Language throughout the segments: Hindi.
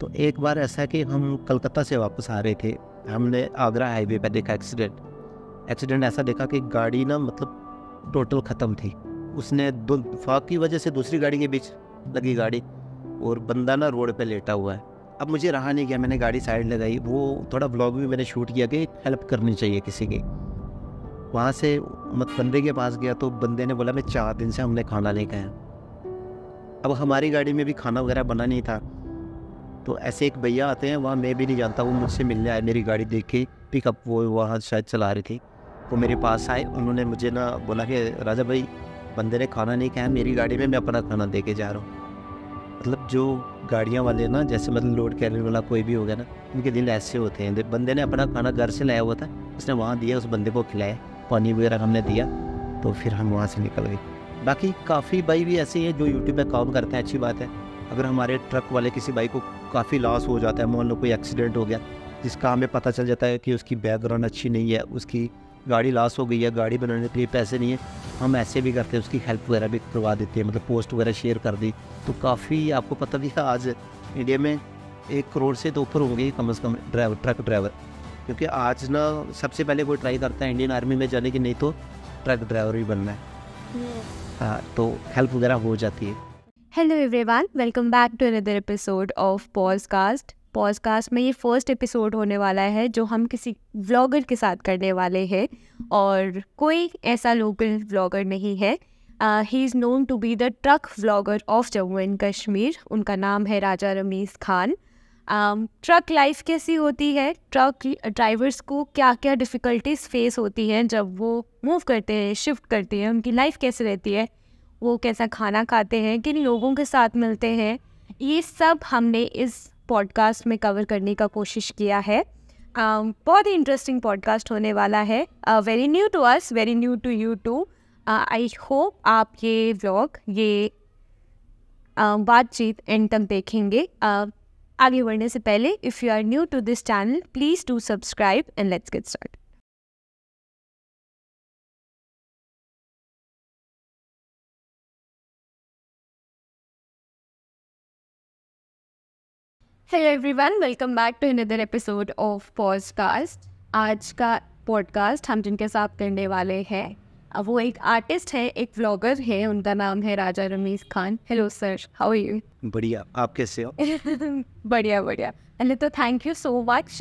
तो एक बार ऐसा है कि हम कलकत्ता से वापस आ रहे थे हमने आगरा हाईवे पर देखा एक्सीडेंट एक्सीडेंट ऐसा देखा कि गाड़ी ना मतलब टोटल ख़त्म थी उसने फाक की वजह से दूसरी गाड़ी के बीच लगी गाड़ी और बंदा ना रोड पे लेटा हुआ है अब मुझे रहा नहीं गया मैंने गाड़ी साइड लगाई वो थोड़ा ब्लॉग भी मैंने शूट किया कि हेल्प करनी चाहिए किसी की वहाँ से मत बंदे के पास गया तो बंदे ने बोला मैं चार दिन से हमने खाना नहीं खाया अब हमारी गाड़ी में भी खाना वगैरह बना नहीं था तो ऐसे एक भैया आते हैं वहाँ मैं भी नहीं जानता वो मुझसे मिलने आए मेरी गाड़ी देखी पिकअप वो वहाँ शायद चला रही थी वो मेरे पास आए उन्होंने मुझे ना बोला कि राजा भाई बंदे ने खाना नहीं खाया मेरी गाड़ी में मैं अपना खाना दे के जा रहा हूँ मतलब जो गाड़ियाँ वाले ना जैसे मतलब लोड कैरियर वाला कोई भी हो गया ना उनके दिल ऐसे होते हैं बंदे ने अपना खाना घर से लाया हुआ था उसने वहाँ दिया उस बंदे को खिलाया पानी वगैरह हमने दिया तो फिर हम वहाँ से निकल गए बाकी काफ़ी भाई भी ऐसे हैं जो यूट्यूब पर काम करते हैं अच्छी बात है अगर हमारे ट्रक वाले किसी भाई को काफ़ी लॉस हो जाता है मान लो कोई एक्सीडेंट हो गया जिसका हमें पता चल जाता है कि उसकी बैकग्राउंड अच्छी नहीं है उसकी गाड़ी लॉस हो गई है गाड़ी बनाने के लिए पैसे नहीं है हम ऐसे भी करते हैं उसकी हेल्प वगैरह भी करवा देते हैं मतलब पोस्ट वगैरह शेयर कर दी तो काफ़ी आपको पता भी है आज इंडिया में एक करोड़ से तो ऊपर हो गई कम अज़ कम ड्राइवर ट्रक ड्राइवर क्योंकि आज ना सबसे पहले कोई ट्राई करता है इंडियन आर्मी में जाने की नहीं तो ट्रक ड्राइवर ही बनना है हाँ तो हेल्प वगैरह हो जाती है hello everyone welcome back to another episode of podcast podcast में ये फर्स्ट एपिसोड होने वाला है जो हम किसी व्लॉगर के साथ करने वाले हैं और कोई ऐसा लोकल व्लॉगर नहीं है he is known to be the truck vlogger of Jammu and Kashmir उनका नाम है Raja Ramiz Khan truck um, life कैसी होती है ट्रक ड्राइवर्स को क्या क्या डिफ़िकल्टीज फेस होती हैं जब वो मूव करते हैं शिफ्ट करते हैं उनकी लाइफ कैसे रहती है वो कैसा खाना खाते हैं किन लोगों के साथ मिलते हैं ये सब हमने इस पॉडकास्ट में कवर करने का कोशिश किया है um, बहुत ही इंटरेस्टिंग पॉडकास्ट होने वाला है very new to us very new to you too I hope आप ये व्लॉग ये uh, बातचीत एंड तक देखेंगे uh, आगे बढ़ने से पहले if you are new to this channel please do subscribe and let's get start hello everyone welcome back to another episode of podcast आज का पॉडकास्ट हम जिनके साथ करने वाले हैं वो एक आर्टिस्ट है एक व्लॉगर है उनका नाम है Raja Ramesh Khan hello sir how are you बढ़िया आप कैसे हो बढ़िया बढ़िया अरे तो thank you so much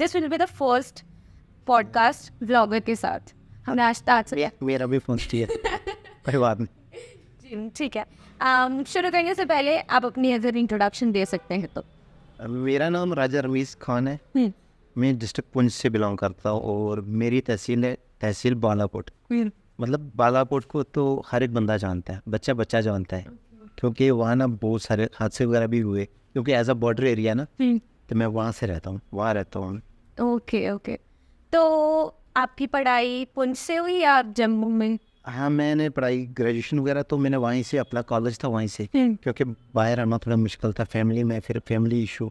this will be the first podcast vlogger के साथ हमने हाँ। आज तक मेरा भी फर्स्ट ठीक है um, शुरू करने से पहले आप अपनी अगर इंट्रोडक्शन दे सकते हैं तो मेरा नाम राजा रमीज खान है हुँ. Hmm. मैं डिस्ट्रिक्ट पुंछ से बिलोंग करता हूँ और मेरी तहसील है तहसील बालाकोट hmm. मतलब बालाकोट को तो हर एक बंदा जानता है बच्चा बच्चा जानता है क्योंकि वहाँ ना बहुत सारे हादसे वगैरह भी हुए क्योंकि एज अ बॉर्डर एरिया ना hmm. तो मैं वहाँ से रहता हूँ वहाँ रहता हूँ ओके ओके तो आपकी पढ़ाई पुंछ से हुई या जम्मू में हाँ मैंने पढ़ाई ग्रेजुएशन वगैरह तो मैंने वहीं से अपना कॉलेज था वहीं से हम्म। क्योंकि बाहर आना थोड़ा मुश्किल था फैमिली में फिर फैमिली इशू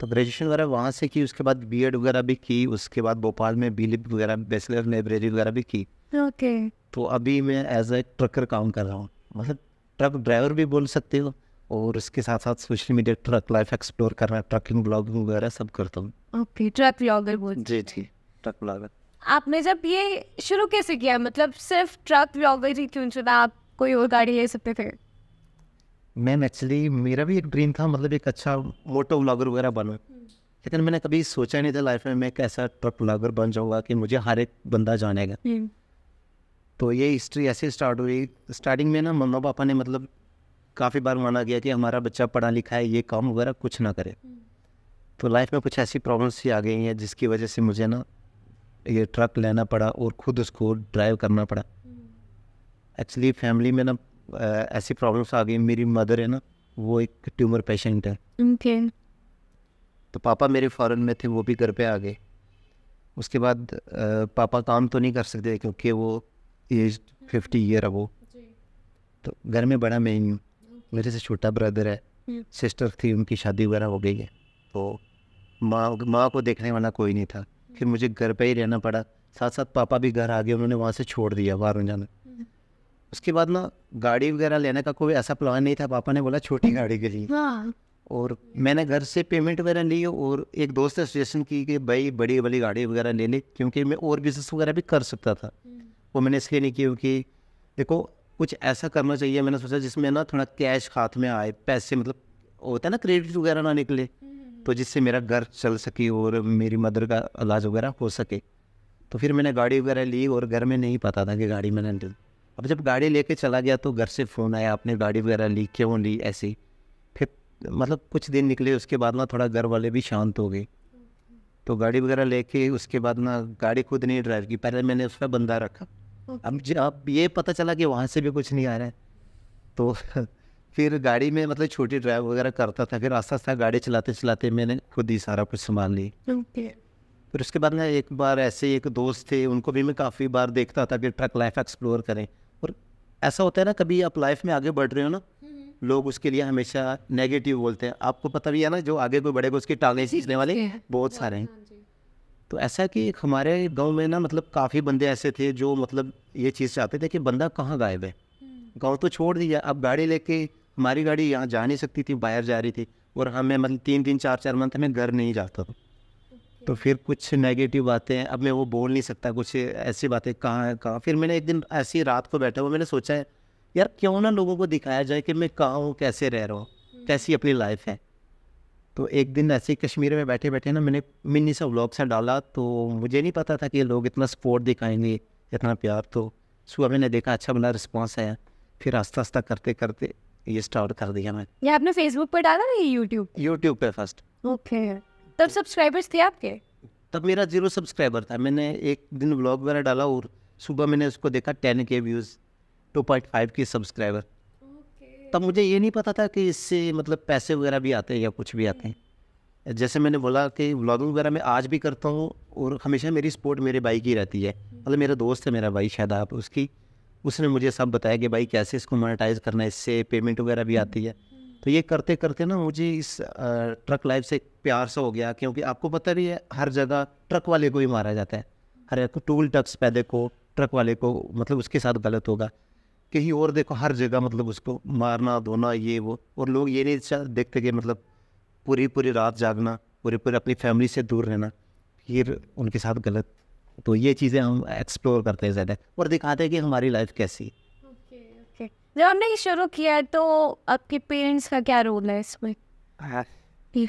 तो ग्रेजुएशन वगैरह वहाँ से की उसके बाद बीएड वगैरह भी की उसके बाद भोपाल में बी लिप वगैरह बैचलर लाइब्रेरी वगैरह भी की ओके तो अभी मैं एज ए ट्रकर काम कर रहा हूँ मतलब ट्रक ड्राइवर भी बोल सकते हो और उसके साथ साथ social media truck life explore कर रहा करना ट्रकिंग ब्लॉगिंग वगैरह सब करता हूँ ओके ट्रक ब्लॉगर बोल जी जी ट्रक ब्लॉगर आपने जब ये शुरू कैसे किया मतलब सिर्फ ट्रक ब्लॉगर ही क्यों चुना आप कोई और गाड़ी ले सकते थे मैम एक्चुअली मेरा भी एक ड्रीम था मतलब एक अच्छा मोटो ब्लॉगर वगैरह बनूँ लेकिन मैंने कभी सोचा नहीं था लाइफ में मैं कैसा ट्रक ब्लॉगर बन जाऊँगा कि मुझे हर एक बंदा जानेगा तो ये हिस्ट्री ऐसे स्टार्ट हुई स्टार्टिंग में ना मम्मा पापा ने मतलब काफ़ी बार माना गया कि हमारा बच्चा पढ़ा लिखा है ये काम वगैरह कुछ ना करे हम्म। तो लाइफ में कुछ ऐसी प्रॉब्लम्स ही आ गई हैं जिसकी वजह से मुझे ना ये ट्रक लेना पड़ा और खुद उसको ड्राइव करना पड़ा एक्चुअली फैमिली में ना ऐसी प्रॉब्लम्स आ गई मेरी मदर है ना वो एक ट्यूमर पेशेंट है okay. तो पापा मेरे फॉरेन में थे वो भी घर पे आ गए उसके बाद आ, पापा काम तो नहीं कर सकते क्योंकि वो एज फिफ्टी ईयर है वो तो घर में बड़ा मैं ही हूँ मेरे से छोटा ब्रदर है हम्म। सिस्टर थी उनकी शादी वगैरह हो गई है तो माँ माँ को देखने वाला कोई नहीं था फिर मुझे घर पे ही रहना पड़ा साथ साथ पापा भी घर आ गए उन्होंने वहाँ से छोड़ दिया बाहर जाना हम्म। उसके बाद ना गाड़ी वगैरह लेने का कोई ऐसा प्लान नहीं था पापा ने बोला छोटी गाड़ी के लिए हाँ। और मैंने घर से पेमेंट वगैरह ली और एक दोस्त ने सजेशन की कि भाई बड़ी वाली गाड़ी वगैरह ले ली क्योंकि मैं और बिजनेस वगैरह भी कर सकता था हम्म। वो मैंने इसलिए नहीं किया कि देखो कुछ ऐसा करना चाहिए मैंने सोचा जिसमें ना थोड़ा कैश हाथ में आए पैसे मतलब होता है ना क्रेडिट वगैरह ना निकले तो जिससे मेरा घर चल सके और मेरी मदर का इलाज वगैरह हो सके तो फिर मैंने गाड़ी वगैरह ली और घर में नहीं पता था कि गाड़ी मैंने अब जब गाड़ी लेके चला गया तो घर से फ़ोन आया आपने गाड़ी वगैरह ली क्यों ली ऐसी फिर मतलब कुछ दिन निकले उसके बाद ना थोड़ा घर वाले भी शांत हो गए तो गाड़ी वगैरह लेके उसके बाद ना गाड़ी खुद नहीं ड्राइव की पहले मैंने उस पर बंदा रखा अब जब ये पता चला कि वहाँ से भी कुछ नहीं आ रहा है तो फिर गाड़ी में मतलब छोटी ड्राइव वगैरह करता था फिर आस्ता आस्ता गाड़ी चलाते चलाते मैंने खुद ही सारा कुछ संभाल ली फिर उसके बाद ना एक बार ऐसे एक दोस्त थे उनको भी मैं काफ़ी बार देखता था कि ट्रक लाइफ एक्सप्लोर करें और ऐसा होता है ना कभी आप लाइफ में आगे बढ़ रहे हो ना हम्म। लोग उसके लिए हमेशा नेगेटिव बोलते हैं आपको पता भी है ना जो आगे कोई बढ़ेगा उसकी टांगे सींचने वाले बहुत सारे हैं हाँ तो ऐसा कि हमारे गांव में ना मतलब काफ़ी बंदे ऐसे थे जो मतलब ये चीज़ चाहते थे कि बंदा कहाँ गायब है गाँव तो छोड़ दिया अब गाड़ी लेके हमारी गाड़ी यहाँ जा नहीं सकती थी बाहर जा रही थी और हमें मतलब तीन तीन चार चार मंथ में घर नहीं जाता था तो फिर कुछ नेगेटिव बातें अब मैं वो बोल नहीं सकता कुछ ऐसी बातें कहाँ कहाँ फिर मैंने एक दिन ऐसी रात को बैठा हुआ मैंने सोचा है यार क्यों ना लोगों को दिखाया जाए कि मैं कहाँ हूँ कैसे रह रहा हूँ हम्म। कैसी अपनी लाइफ है तो एक दिन ऐसे ही कश्मीर में बैठे बैठे ना मैंने मिनी सा व्लॉग सा डाला तो मुझे नहीं पता था कि लोग इतना सपोर्ट दिखाएंगे इतना प्यार तो सुबह मैंने देखा अच्छा बना रिस्पॉन्स आया फिर आस्ता आस्ता करते करते ये स्टार्ट कर दिया मैंने ये आपने फेसबुक पर डाला था यूट्यूब यूट्यूब पे फर्स्ट ओके तब सब्सक्राइबर्स थे आपके तब मेरा जीरो सब्सक्राइबर था मैंने एक दिन ब्लॉग वगैरह डाला और सुबह मैंने उसको देखा ten K views two point five K subscriber तब मुझे ये नहीं पता था कि इससे मतलब पैसे वगैरह भी आते हैं या कुछ भी आते हैं जैसे मैंने बोला कि व्लॉगिंग वगैरह मैं आज भी करता हूँ और हमेशा मेरी सपोर्ट मेरे भाई की रहती है मतलब मेरा दोस्त है मेरा भाई शायद आप उसकी उसने मुझे सब बताया कि भाई कैसे इसको मोनेटाइज करना है इससे पेमेंट वगैरह भी आती है तो ये करते करते ना मुझे इस ट्रक लाइफ से प्यार सा हो गया क्योंकि आपको पता नहीं है हर जगह ट्रक वाले को ही मारा जाता है हर टूल टक्स पैदे को ट्रक वाले को मतलब उसके साथ गलत होगा कहीं और देखो हर जगह मतलब उसको मारना धोना ये वो और लोग ये नहीं देखते कि मतलब पूरी पूरी रात जागना पूरी पूरी अपनी फैमिली से दूर रहना फिर उनके साथ गलत तो ये चीज़ें हम एक्सप्लोर करते हैं ज़्यादा और दिखाते हैं कि हमारी लाइफ कैसी है जब हमने ये शुरू किया है तो आपके पेरेंट्स का क्या रोल है इसमें एक्चुअली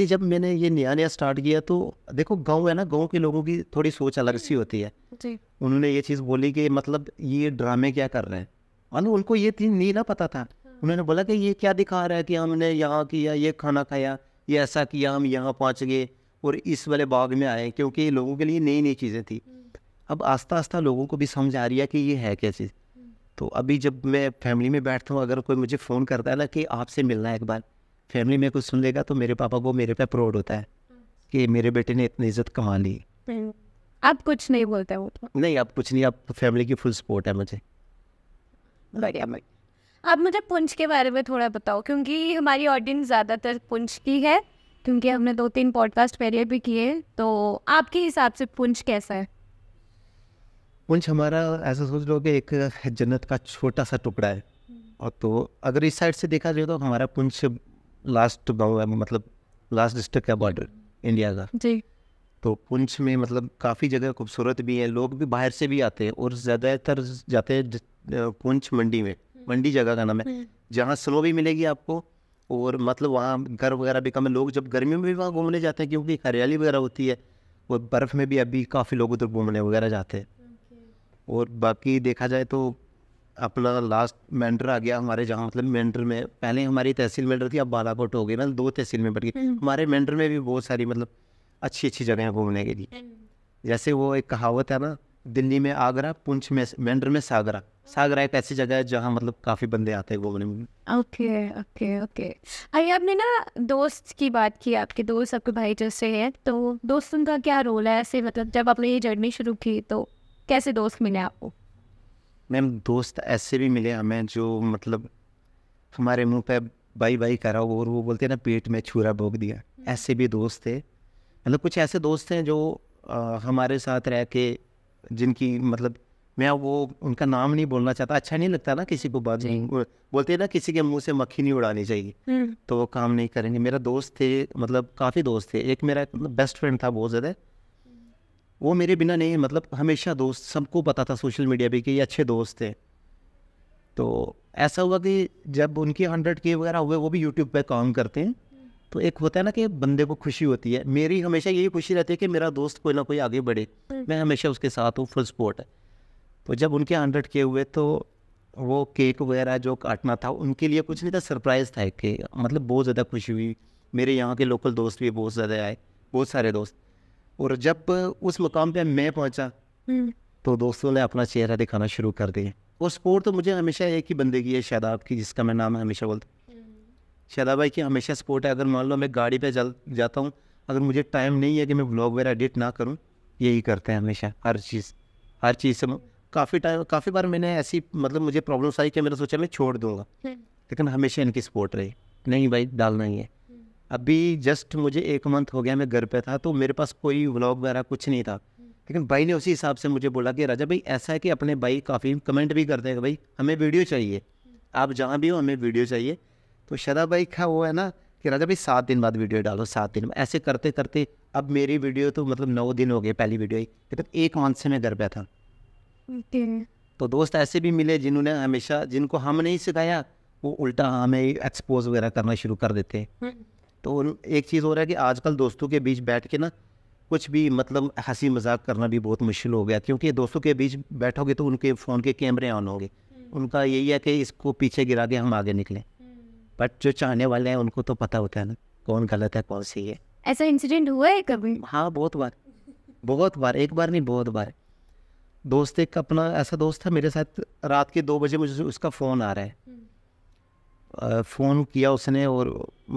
हाँ। जब मैंने ये नया नया स्टार्ट किया तो देखो गांव है ना गांव के लोगों की थोड़ी सोच अलग सी हम्म। होती है जी उन्होंने ये चीज़ बोली कि मतलब ये ड्रामे क्या कर रहे हैं मतलब उनको ये चीज़ नहीं ना पता था हाँ। उन्होंने बोला कि ये क्या दिखा रहा है कि हमने यहाँ किया ये खाना खाया ये ऐसा किया हम यहाँ पहुँच गए और इस वाले बाग में आए क्योंकि लोगों के लिए नई नई चीज़ें थी हम्म। अब आस्ता आस्ता लोगों को भी समझ आ रही है कि ये है क्या चीज़ हम्म। तो अभी जब मैं फैमिली में बैठता हूँ अगर कोई मुझे फ़ोन करता है ना कि आपसे मिलना है एक बार फैमिली में कुछ सुन लेगा तो मेरे पापा को मेरे पे प्राउड होता है हम्म। कि मेरे बेटे ने इतनी इज्जत कमा ली अब कुछ नहीं बोलते वो तो नहीं अब कुछ नहीं अब फैमिली की फुल सपोर्ट है मुझे बढ़िया अब मुझे पुंछ के बारे में थोड़ा बताओ क्योंकि हमारी ऑडियंस ज़्यादातर पुंछ की है क्योंकि हमने दो तीन पॉडकास्ट पहले भी किए तो आपके हिसाब से पुंछ कैसा है पुंछ हमारा ऐसा सोच लो कि एक जन्नत का छोटा सा टुकड़ा है और तो अगर इस साइड से देखा जाए तो हमारा पुंछ लास्ट मतलब लास्ट डिस्ट्रिक्ट का बॉर्डर इंडिया का जी तो पुंछ में मतलब काफ़ी जगह खूबसूरत भी है लोग भी बाहर से भी आते हैं और ज़्यादातर जाते हैं पुंछ मंडी में मंडी जगह का नाम है हम्म। जहाँ स्नो भी मिलेगी आपको और मतलब वहाँ घर वगैरह भी कम है लोग जब गर्मियों में भी वहाँ घूमने जाते हैं क्योंकि हरियाली वगैरह होती है और बर्फ़ में भी अभी काफ़ी लोग उधर घूमने वगैरह जाते हैं और बाकी देखा जाए तो अपना लास्ट मेंटर आ गया हमारे जहाँ मतलब मेंटर में पहले हमारी तहसील मेंटर थी अब बालाकोट हो गई ना दो तहसील में बढ़ गई हम्म। हमारे मेंटर में भी बहुत सारी मतलब अच्छी अच्छी जगह घूमने के लिए हम्म। जैसे वो एक कहावत है ना दिल्ली में आगरा पुंछ में मेंटर में सागरा सागरा एक ऐसी जगह है जहाँ मतलब काफी बंदे आते हैं घूमने में ओके ओके ओके अरे आपने ना दोस्त की बात की आपके दोस्त आपके भाई जैसे हैं तो दोस्त उनका क्या रोल है ऐसे मतलब जब आपने ये जर्नी शुरू की तो कैसे दोस्त मिले आपको मैम दोस्त ऐसे भी मिले हमें जो मतलब हमारे मुंह पे बाई बाई करा और वो बोलते हैं ना पेट में छुरा भोग दिया हम्म। ऐसे भी दोस्त थे मतलब कुछ ऐसे दोस्त हैं जो आ, हमारे साथ रह के जिनकी मतलब मैं वो उनका नाम नहीं बोलना चाहता अच्छा नहीं लगता ना किसी को बात बोलते हैं ना किसी के मुंह से मक्खी नहीं उड़ानी चाहिए हम्म। तो वो काम नहीं करेंगे मेरा दोस्त थे मतलब काफ़ी दोस्त थे एक मेरा बेस्ट मतलब फ्रेंड था बहुत ज़्यादा वो मेरे बिना नहीं मतलब हमेशा दोस्त सबको पता था सोशल मीडिया पे कि ये अच्छे दोस्त थे तो ऐसा हुआ कि जब उनके हंड्रेड के वगैरह हुए वो भी यूट्यूब पर काम करते हैं तो एक होता है ना कि बंदे को खुशी होती है मेरी हमेशा यही खुशी रहती है कि मेरा दोस्त कोई ना कोई आगे बढ़े हम्म। मैं हमेशा उसके साथ हूँ फुल सपोर्ट है तो जब उनके हंड्रेड के हुए तो वो केक वगैरह जो काटना था उनके लिए कुछ नहीं था सरप्राइज़ था कि मतलब बहुत ज़्यादा खुशी हुई मेरे यहाँ के लोकल दोस्त भी बहुत ज़्यादा आए बहुत सारे दोस्त और जब उस मुकाम पे मैं पहुँचा हम्म। तो दोस्तों ने अपना चेहरा दिखाना शुरू कर दिया और स्पोर्ट तो मुझे हमेशा एक ही बंदे की है शादाब की जिसका मैं नाम हमेशा बोलता हम्म। शादाब भाई की हमेशा सपोर्ट है अगर मान लो मैं गाड़ी पर जल जाता हूँ अगर मुझे टाइम नहीं है कि मैं ब्लॉग वगैरह एडिट ना करूँ यही करते हैं हमेशा हर चीज़ हर चीज़ से काफ़ी टाइम काफ़ी बार मैंने ऐसी मतलब मुझे प्रॉब्लम्स आई कि मैंने सोचा मैं छोड़ दूंगा हम्म। लेकिन हमेशा इनकी सपोर्ट रही नहीं भाई डालना ही है हम्म। अभी जस्ट मुझे एक मंथ हो गया मैं घर पे था तो मेरे पास कोई व्लॉग वगैरह कुछ नहीं था हम्म। लेकिन भाई ने उसी हिसाब से मुझे बोला कि राजा भाई ऐसा है कि अपने भाई काफ़ी कमेंट भी करते हैं भाई हमें वीडियो चाहिए आप जहाँ भी हो हमें वीडियो चाहिए तो शदा भाई का वो है ना कि राजा भाई सात दिन बाद वीडियो डालो सात दिन ऐसे करते करते अब मेरी वीडियो तो मतलब नौ दिन हो गए पहली वीडियो ही लेकिन एक मंथ से मैं घर पर था तो दोस्त ऐसे भी मिले जिन्होंने हमेशा जिनको हम नहीं सिखाया वो उल्टा हमें एक्सपोज वगैरह करना शुरू कर देते हैं हम्म। तो एक चीज़ हो रहा है कि आजकल दोस्तों के बीच बैठ के ना कुछ भी मतलब हंसी मजाक करना भी बहुत मुश्किल हो गया क्योंकि दोस्तों के बीच बैठोगे तो उनके फ़ोन के कैमरे ऑन होंगे हम्म। उनका यही है कि इसको पीछे गिरा के हम आगे निकलें हम्म। बट जो चाहने वाले हैं उनको तो पता होता है ना कौन गलत है कौन सही है ऐसा इंसिडेंट हुआ है कभी हाँ बहुत बार बहुत बार एक बार नहीं बहुत बार दोस्त एक अपना ऐसा दोस्त था मेरे साथ रात के दो बजे मुझे उसका फ़ोन आ रहा है हम्म। फ़ोन किया उसने और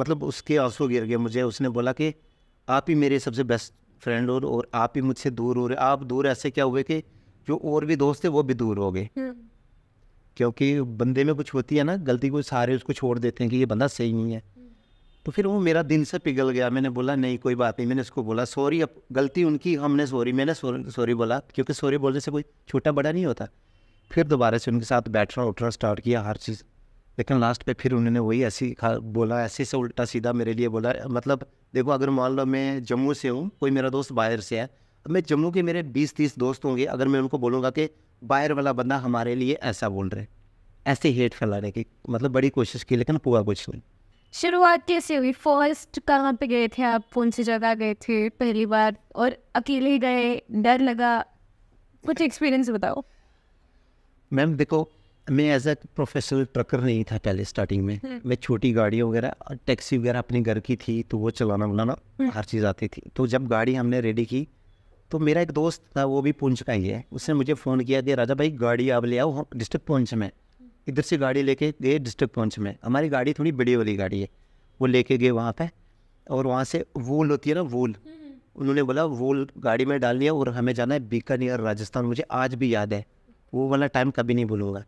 मतलब उसके आंसू गिर गए मुझे उसने बोला कि आप ही मेरे सबसे बेस्ट फ्रेंड हो और आप ही मुझसे दूर हो रहे आप दूर ऐसे क्या हुए कि जो और भी दोस्त थे वो भी दूर हो गए हम्म। क्योंकि बंदे में कुछ होती है ना गलती को सारे उसको छोड़ देते हैं कि ये बंदा सही नहीं है तो फिर वो मेरा दिन से पिघल गया मैंने बोला नहीं कोई बात नहीं मैंने उसको बोला सॉरी अब गलती उनकी हमने सॉरी मैंने सॉरी बोला क्योंकि सॉरी बोलने से कोई छोटा बड़ा नहीं होता फिर दोबारा से उनके साथ बैठना उठना स्टार्ट किया हर चीज़ लेकिन लास्ट पे फिर उन्होंने वही ऐसी बोला ऐसे से उल्टा सीधा मेरे लिए बोला मतलब देखो अगर मान लो मैं जम्मू से हूँ कोई मेरा दोस्त बाहर से है मैं जम्मू के मेरे बीस तीस दोस्त होंगे अगर मैं उनको बोलूँगा कि बाहर वाला बंदा हमारे लिए ऐसा बोल रहे ऐसे हेट फैलाने की मतलब बड़ी कोशिश की लेकिन पूरा कुछ नहीं शुरुआत कैसे हुई फर्स्ट कहाँ पे गए थे आप कौन सी जगह गए थे पहली बार और अकेले गए डर लगा कुछ एक्सपीरियंस बताओ मैम देखो मैं एज ए प्रोफेशनल ट्रकर नहीं था पहले स्टार्टिंग में हम्म। मैं छोटी गाड़ी वगैरह और टैक्सी वगैरह अपने घर की थी तो वो चलाना वलाना हम्म। हर चीज़ आती थी तो जब गाड़ी हमने रेडी की तो मेरा एक दोस्त था वो भी पुंछ का ही है उसने मुझे फ़ोन किया कि राजा भाई गाड़ी आप ले आओ डिस्ट्रिक्ट पुंछ में इधर से गाड़ी लेके गए डिस्ट्रिक्ट पंच में हमारी गाड़ी थोड़ी बड़ी वाली गाड़ी है वो लेके गए वहाँ पे और वहाँ से वूल होती है ना वूल हम्म, हम्म। उन्होंने बोला वूल गाड़ी में डाल लिया और हमें जाना है बीकानेर राजस्थान मुझे आज भी याद है वो वाला टाइम कभी नहीं भूलूंगा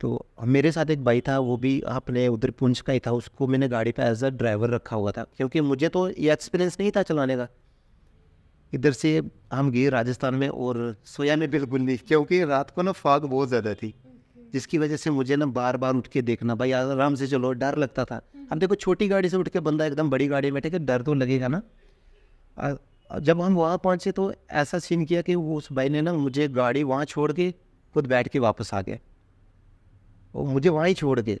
तो मेरे साथ एक भाई था वो भी अपने उधर पुंछ का ही था उसको मैंने गाड़ी पर एज अ ड्राइवर रखा हुआ था क्योंकि मुझे तो ये एक्सपीरियंस नहीं था चलाने का इधर से हम गए राजस्थान में और सोया में बिल्कुल नहीं क्योंकि रात को ना फाग बहुत ज़्यादा थी जिसकी वजह से मुझे ना बार बार उठ के देखना भाई आराम से चलो डर लगता था हम देखो छोटी गाड़ी से उठ के बंदा एकदम बड़ी गाड़ी में बैठे कि डर तो लगेगा ना जब हम वहाँ पहुँचे तो ऐसा सीन किया कि वो उस भाई ने ना मुझे गाड़ी वहाँ छोड़ के खुद बैठ के वापस आ गए और मुझे वहाँ ही छोड़ के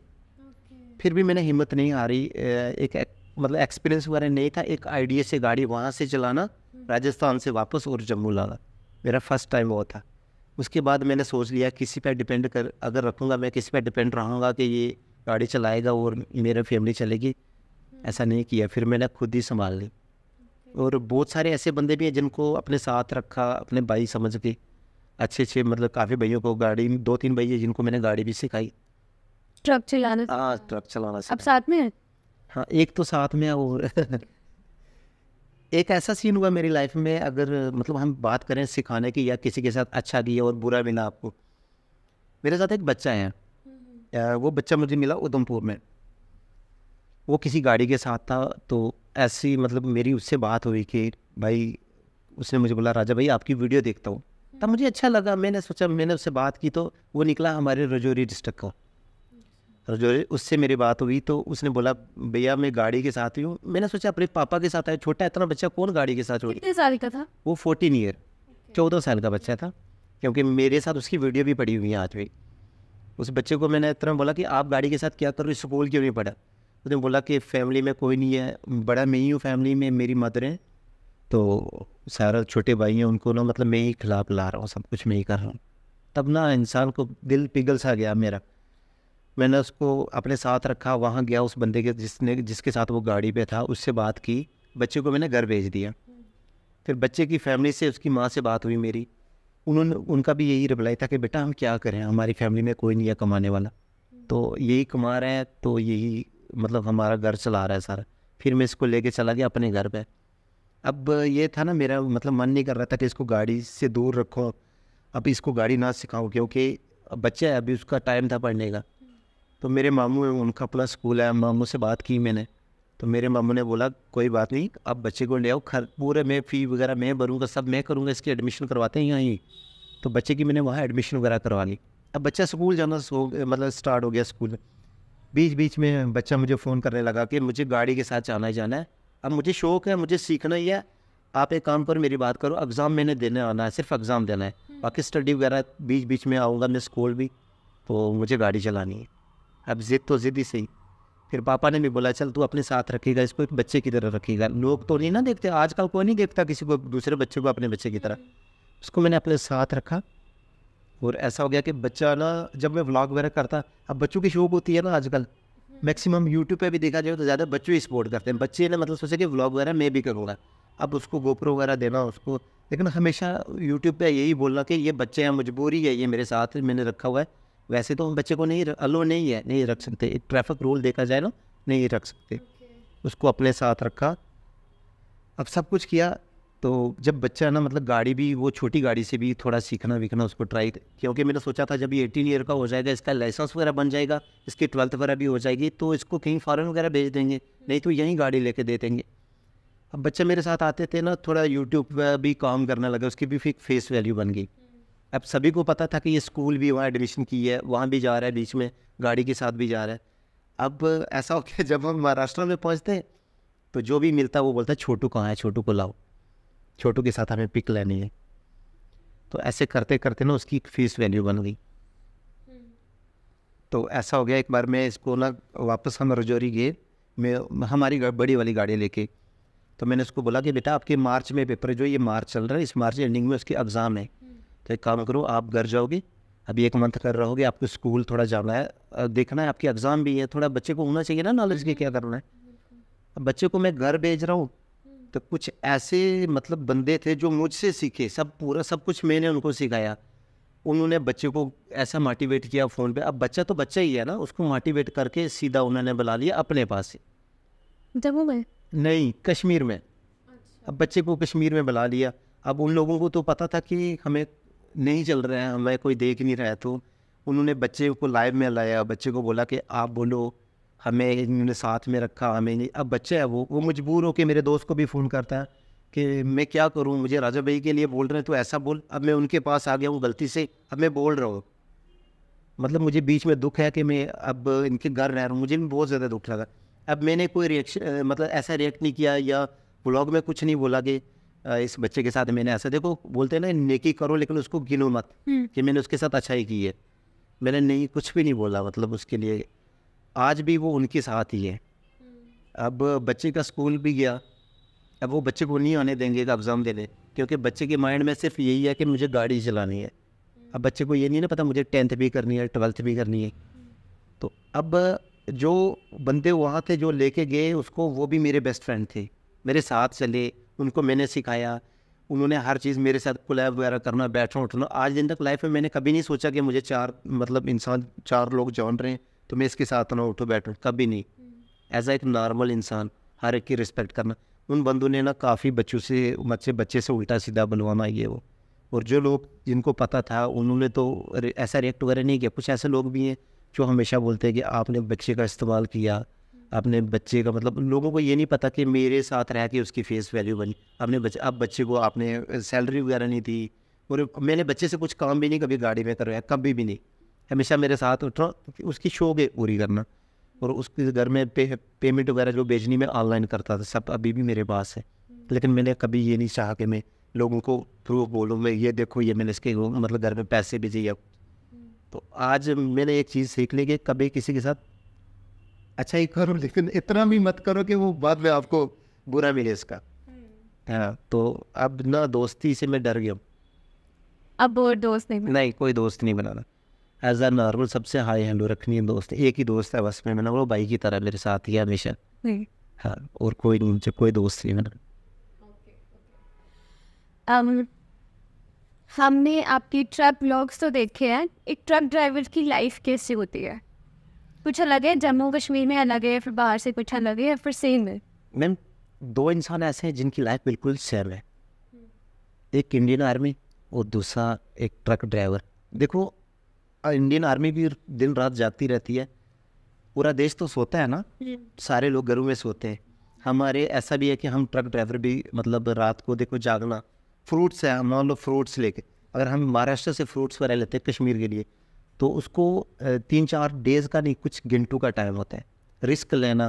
फिर भी मैंने हिम्मत नहीं आ एक, एक मतलब एक्सपीरियंस वगैरह नहीं था एक आइडिया से गाड़ी वहाँ से चलाना हम्म। राजस्थान से वापस और जम्मू लाना मेरा फर्स्ट टाइम वो था उसके बाद मैंने सोच लिया किसी पर डिपेंड कर अगर रखूँगा मैं किसी पर डिपेंड रहूँगा कि ये गाड़ी चलाएगा और मेरा फैमिली चलेगी ऐसा नहीं किया फिर मैंने खुद ही संभाल ली और बहुत सारे ऐसे बंदे भी हैं जिनको अपने साथ रखा अपने भाई समझ के अच्छे अच्छे मतलब काफ़ी भाइयों को गाड़ी दो तीन भाई है जिनको मैंने गाड़ी भी सिखाई ट्रक चलाना हाँ ट्रक चलाना अब साथ में हाँ एक तो साथ में है और एक ऐसा सीन हुआ मेरी लाइफ में अगर मतलब हम बात करें सिखाने की या किसी के साथ अच्छा दिया और बुरा मिला आपको मेरे साथ एक बच्चा है हम्म। वो बच्चा मुझे मिला उधमपुर में वो किसी गाड़ी के साथ था तो ऐसी मतलब मेरी उससे बात हुई कि भाई उसने मुझे बोला राजा भाई आपकी वीडियो देखता हूँ तब हम्म। मुझे अच्छा लगा मैंने सोचा मैंने उससे बात की तो वो निकला हमारे रजौरी डिस्ट्रिक्ट का जो उससे मेरी बात हुई तो उसने बोला भैया मैं गाड़ी के साथ ही हूँ मैंने सोचा अपने पापा के साथ आया छोटा इतना बच्चा कौन गाड़ी के साथ कितने साल का था वो फोर्टीन ईयर चौदह साल का बच्चा था क्योंकि मेरे साथ उसकी वीडियो भी पड़ी हुई है आज भी उस बच्चे को मैंने इतना बोला कि आप गाड़ी के साथ क्या करो स्कूल क्यों नहीं पढ़ा उसने बोला कि फैमिली में कोई नहीं है बड़ा मैं ही हूँ फैमिली में मेरी मदर हैं तो सारा छोटे भाई हैं उनको ना मतलब मैं ही खिलाफ ला रहा हूँ सब कुछ मैं ही कर रहा हूँ तब ना इंसान को दिल पिघल सा गया मेरा मैंने उसको अपने साथ रखा वहाँ गया उस बंदे के जिसने जिसके साथ वो गाड़ी पे था उससे बात की बच्चे को मैंने घर भेज दिया फिर बच्चे की फैमिली से उसकी माँ से बात हुई मेरी उन्होंने उनका भी यही रिप्लाई था कि बेटा हम क्या करें हमारी फैमिली में कोई नहीं है कमाने वाला तो यही कमा रहे हैं तो यही मतलब हमारा घर चला रहा है सारा फिर मैं इसको लेके चला गया अपने घर पे अब ये था ना मेरा मतलब मन नहीं कर रहा था कि इसको गाड़ी से दूर रखो अब इसको गाड़ी ना सिखाओ क्योंकि बच्चा है अभी उसका टाइम था पढ़ने का तो मेरे मामू उनका अपना स्कूल है मामू से बात की मैंने तो मेरे मामू ने बोला कोई बात नहीं आप बच्चे को ले आओ खर पूरे मैं फ़ी वगैरह मैं भरूँगा सब मैं करूँगा इसकी एडमिशन करवाते हैं यहाँ ही तो बच्चे की मैंने वहाँ एडमिशन वगैरह करवा ली अब बच्चा स्कूल जाना हो मतलब स्टार्ट हो गया स्कूल बीच बीच में बच्चा मुझे फ़ोन करने लगा कि मुझे गाड़ी के साथ जाना ही जाना है अब मुझे शौक़ है मुझे सीखना ही है आप एक काम करो मेरी बात करो एग्ज़ाम मैंने देने आना है सिर्फ एग्ज़ाम देना है हम्म। बाकी स्टडी वगैरह बीच बीच में आऊँगा मैं स्कूल भी तो मुझे गाड़ी चलानी है अब जिद तो जिद ही सही फिर पापा ने भी बोला चल तू अपने साथ रखेगा इसको एक बच्चे की तरह रखेगा लोग तो नहीं ना देखते आजकल कोई नहीं देखता किसी को दूसरे बच्चे को अपने बच्चे की तरह उसको मैंने अपने साथ रखा और ऐसा हो गया कि बच्चा ना जब मैं व्लॉग वगैरह करता अब बच्चों की शौक होती है ना आजकल मैक्सिमम यूट्यूब पे भी देखा जाए तो ज़्यादा बच्चों ही सपोर्ट करते हैं बच्चे ने मतलब सोचा कि व्लॉग वगैरह मैं भी करूँगा अब उसको गोप्रो वगैरह देना उसको लेकिन हमेशा यूट्यूब पे यही बोलना कि ये बच्चे हैं मजबूरी है ये मेरे साथ मैंने रखा हुआ है वैसे तो हम बच्चे को नहीं अलो नहीं है नहीं रख सकते एक ट्रैफिक रूल देखा जाए ना नहीं रख सकते okay. उसको अपने साथ रखा अब सब कुछ किया तो जब बच्चा ना मतलब गाड़ी भी वो छोटी गाड़ी से भी थोड़ा सीखना वीखना उसको ट्राई क्योंकि मैंने सोचा था जब ये एटीन ईयर का हो जाएगा इसका लाइसेंस वगैरह बन जाएगा इसकी ट्वेल्थ वगैरह भी हो जाएगी तो इसको कहीं फॉरन वगैरह भेज देंगे नहीं तो यहीं गाड़ी लेके दे देंगे अब बच्चे मेरे साथ आते थे ना थोड़ा यूट्यूब पर भी काम करने लगा उसकी भी फिर फेस वैल्यू बन गई अब सभी को पता था कि ये स्कूल भी वहाँ एडमिशन की है वहाँ भी जा रहा है बीच में गाड़ी के साथ भी जा रहा है अब ऐसा हो गया जब हम महाराष्ट्र में पहुँचते हैं तो जो भी मिलता वो बोलता है छोटू कहाँ है छोटू को लाओ छोटू के साथ हमें पिक लेनी है तो ऐसे करते करते ना उसकी फीस वैल्यू बन गई तो ऐसा हो गया एक बार मैं इसको ना वापस हम रजौरी गए मैं हमारी बड़ी वाली गाड़ी लेके तो मैंने उसको बोला कि बेटा आपके मार्च में पेपर जो ये मार्च चल रहा है इस मार्च एंडिंग में उसके एग्ज़ाम है तो एक काम करो आप घर जाओगे अभी एक मंथ कर रहोगे आपको स्कूल थोड़ा जाना है देखना है आपकी एग्ज़ाम भी है थोड़ा बच्चे को होना चाहिए ना नॉलेज के क्या करना है अब बच्चे को मैं घर भेज रहा हूँ तो कुछ ऐसे मतलब बंदे थे जो मुझसे सीखे सब पूरा सब कुछ मैंने उनको सिखाया उन्होंने बच्चे को ऐसा मोटिवेट किया फ़ोन पे अब बच्चा तो बच्चा ही है ना उसको मोटिवेट करके सीधा उन्होंने बुला लिया अपने पास से जम्मू में नहीं कश्मीर में अच्छा। अब बच्चे को कश्मीर में बुला लिया अब उन लोगों को तो पता था कि हमें नहीं चल रहे हैं हमें कोई देख नहीं रहा है तो उन्होंने बच्चे को लाइव में लाया बच्चे को बोला कि आप बोलो हमें इन्होंने साथ में रखा हमें नहीं अब बच्चा है वो वो मजबूर हो के मेरे दोस्त को भी फ़ोन करता है कि मैं क्या करूँ मुझे राजा भाई के लिए बोल रहे हैं तो ऐसा बोल अब मैं उनके पास आ गया हूँ गलती से अब मैं बोल रहा हूँ मतलब मुझे बीच में दुख है कि मैं अब इनके घर रह रहा हूँ मुझे भी बहुत ज़्यादा दुख लगा अब मैंने कोई रिएक्शन मतलब ऐसा रिएक्ट नहीं किया या ब्लॉग में कुछ नहीं बोला कि इस बच्चे के साथ मैंने ऐसा देखो बोलते हैं ना नेकी करो लेकिन उसको गिनो मत हम्म। कि मैंने उसके साथ अच्छा ही की है मैंने नहीं कुछ भी नहीं बोला मतलब उसके लिए आज भी वो उनके साथ ही है हम्म। अब बच्चे का स्कूल भी गया अब वो बच्चे को नहीं आने देंगे एग्ज़ाम देने क्योंकि बच्चे के माइंड में सिर्फ यही है कि मुझे गाड़ी चलानी है अब हम्म। बच्चे को ये नहीं ना पता मुझे टेंथ भी करनी है ट्वेल्थ भी करनी है तो अब जो बंदे वहाँ थे जो लेके गए उसको वो भी मेरे बेस्ट फ्रेंड थे मेरे साथ चले उनको मैंने सिखाया उन्होंने हर चीज़ मेरे साथ कोलैब वगैरह करना बैठना उठना आज दिन तक लाइफ में मैंने कभी नहीं सोचा कि मुझे चार मतलब इंसान चार लोग जान रहे हैं तो मैं इसके साथ ना उठो बैठो कभी नहीं एज एक नॉर्मल इंसान हर एक की रिस्पेक्ट करना उन बंधु ने ना काफ़ी बच्चों से बच्चे बच्चे से उल्टा सीधा बनवाना ये वो और जो लोग जिनको पता था उन्होंने तो ऐसा रिएक्ट वगैरह नहीं किया कुछ ऐसे लोग भी हैं जो हमेशा बोलते हैं कि आपने बच्चे का इस्तेमाल किया अपने बच्चे का मतलब लोगों को ये नहीं पता कि मेरे साथ रह के उसकी फेस वैल्यू बनी अपने बच्चे अब बच्चे को आपने सैलरी वगैरह नहीं दी और मैंने बच्चे से कुछ काम भी नहीं कभी गाड़ी में करवाया कभी भी नहीं हमेशा मेरे साथ उठना उसकी शौक है पूरी करना और उसके घर में पे, पेमेंट वगैरह जो बेचनी मैं ऑनलाइन करता था सब अभी भी मेरे पास है लेकिन मैंने कभी ये नहीं चाहा कि मैं लोगों को प्रूफ बोलूँ मैं ये देखो ये मैंने इसके मतलब घर में पैसे भेजे या तो आज मैंने एक चीज़ सीख ली कि कभी किसी के साथ अच्छा ही करो लेकिन इतना भी मत करो कि वो बाद में आपको बुरा मिले इसका हम्म। हाँ तो अब ना दोस्ती से मैं डर गया अब वो दोस्त नहीं नहीं कोई दोस्त नहीं बनाना एज आ नॉर्मल सबसे हाई हैंडो रखनी है दोस्त एक ही दोस्त है बस में मैंने वो भाई की तरह मेरे साथ ही हमेशा हाँ और कोई नहीं मुझे कोई दोस्त नहीं मैंने um, हमने आपकी ट्रक ब्लॉग्स तो देखे हैं एक ट्रक ड्राइवर की लाइफ कैसी होती है कुछ अलग है जम्मू कश्मीर में अलग है फिर बाहर से कुछ अलग है फिर सेम है मैम दो इंसान ऐसे हैं जिनकी लाइफ बिल्कुल सेम है एक इंडियन आर्मी और दूसरा एक ट्रक ड्राइवर देखो इंडियन आर्मी भी दिन रात जाती रहती है पूरा देश तो सोता है ना सारे लोग घरों में सोते हैं हमारे ऐसा भी है कि हम ट्रक ड्राइवर भी मतलब रात को देखो जागना फ्रूट्स है मान लो फ्रूट्स लेके अगर हम महाराष्ट्र से फ्रूट्स वगैरह लेते हैं कश्मीर के लिए तो उसको तीन चार डेज़ का नहीं कुछ घंटों का टाइम होता है रिस्क लेना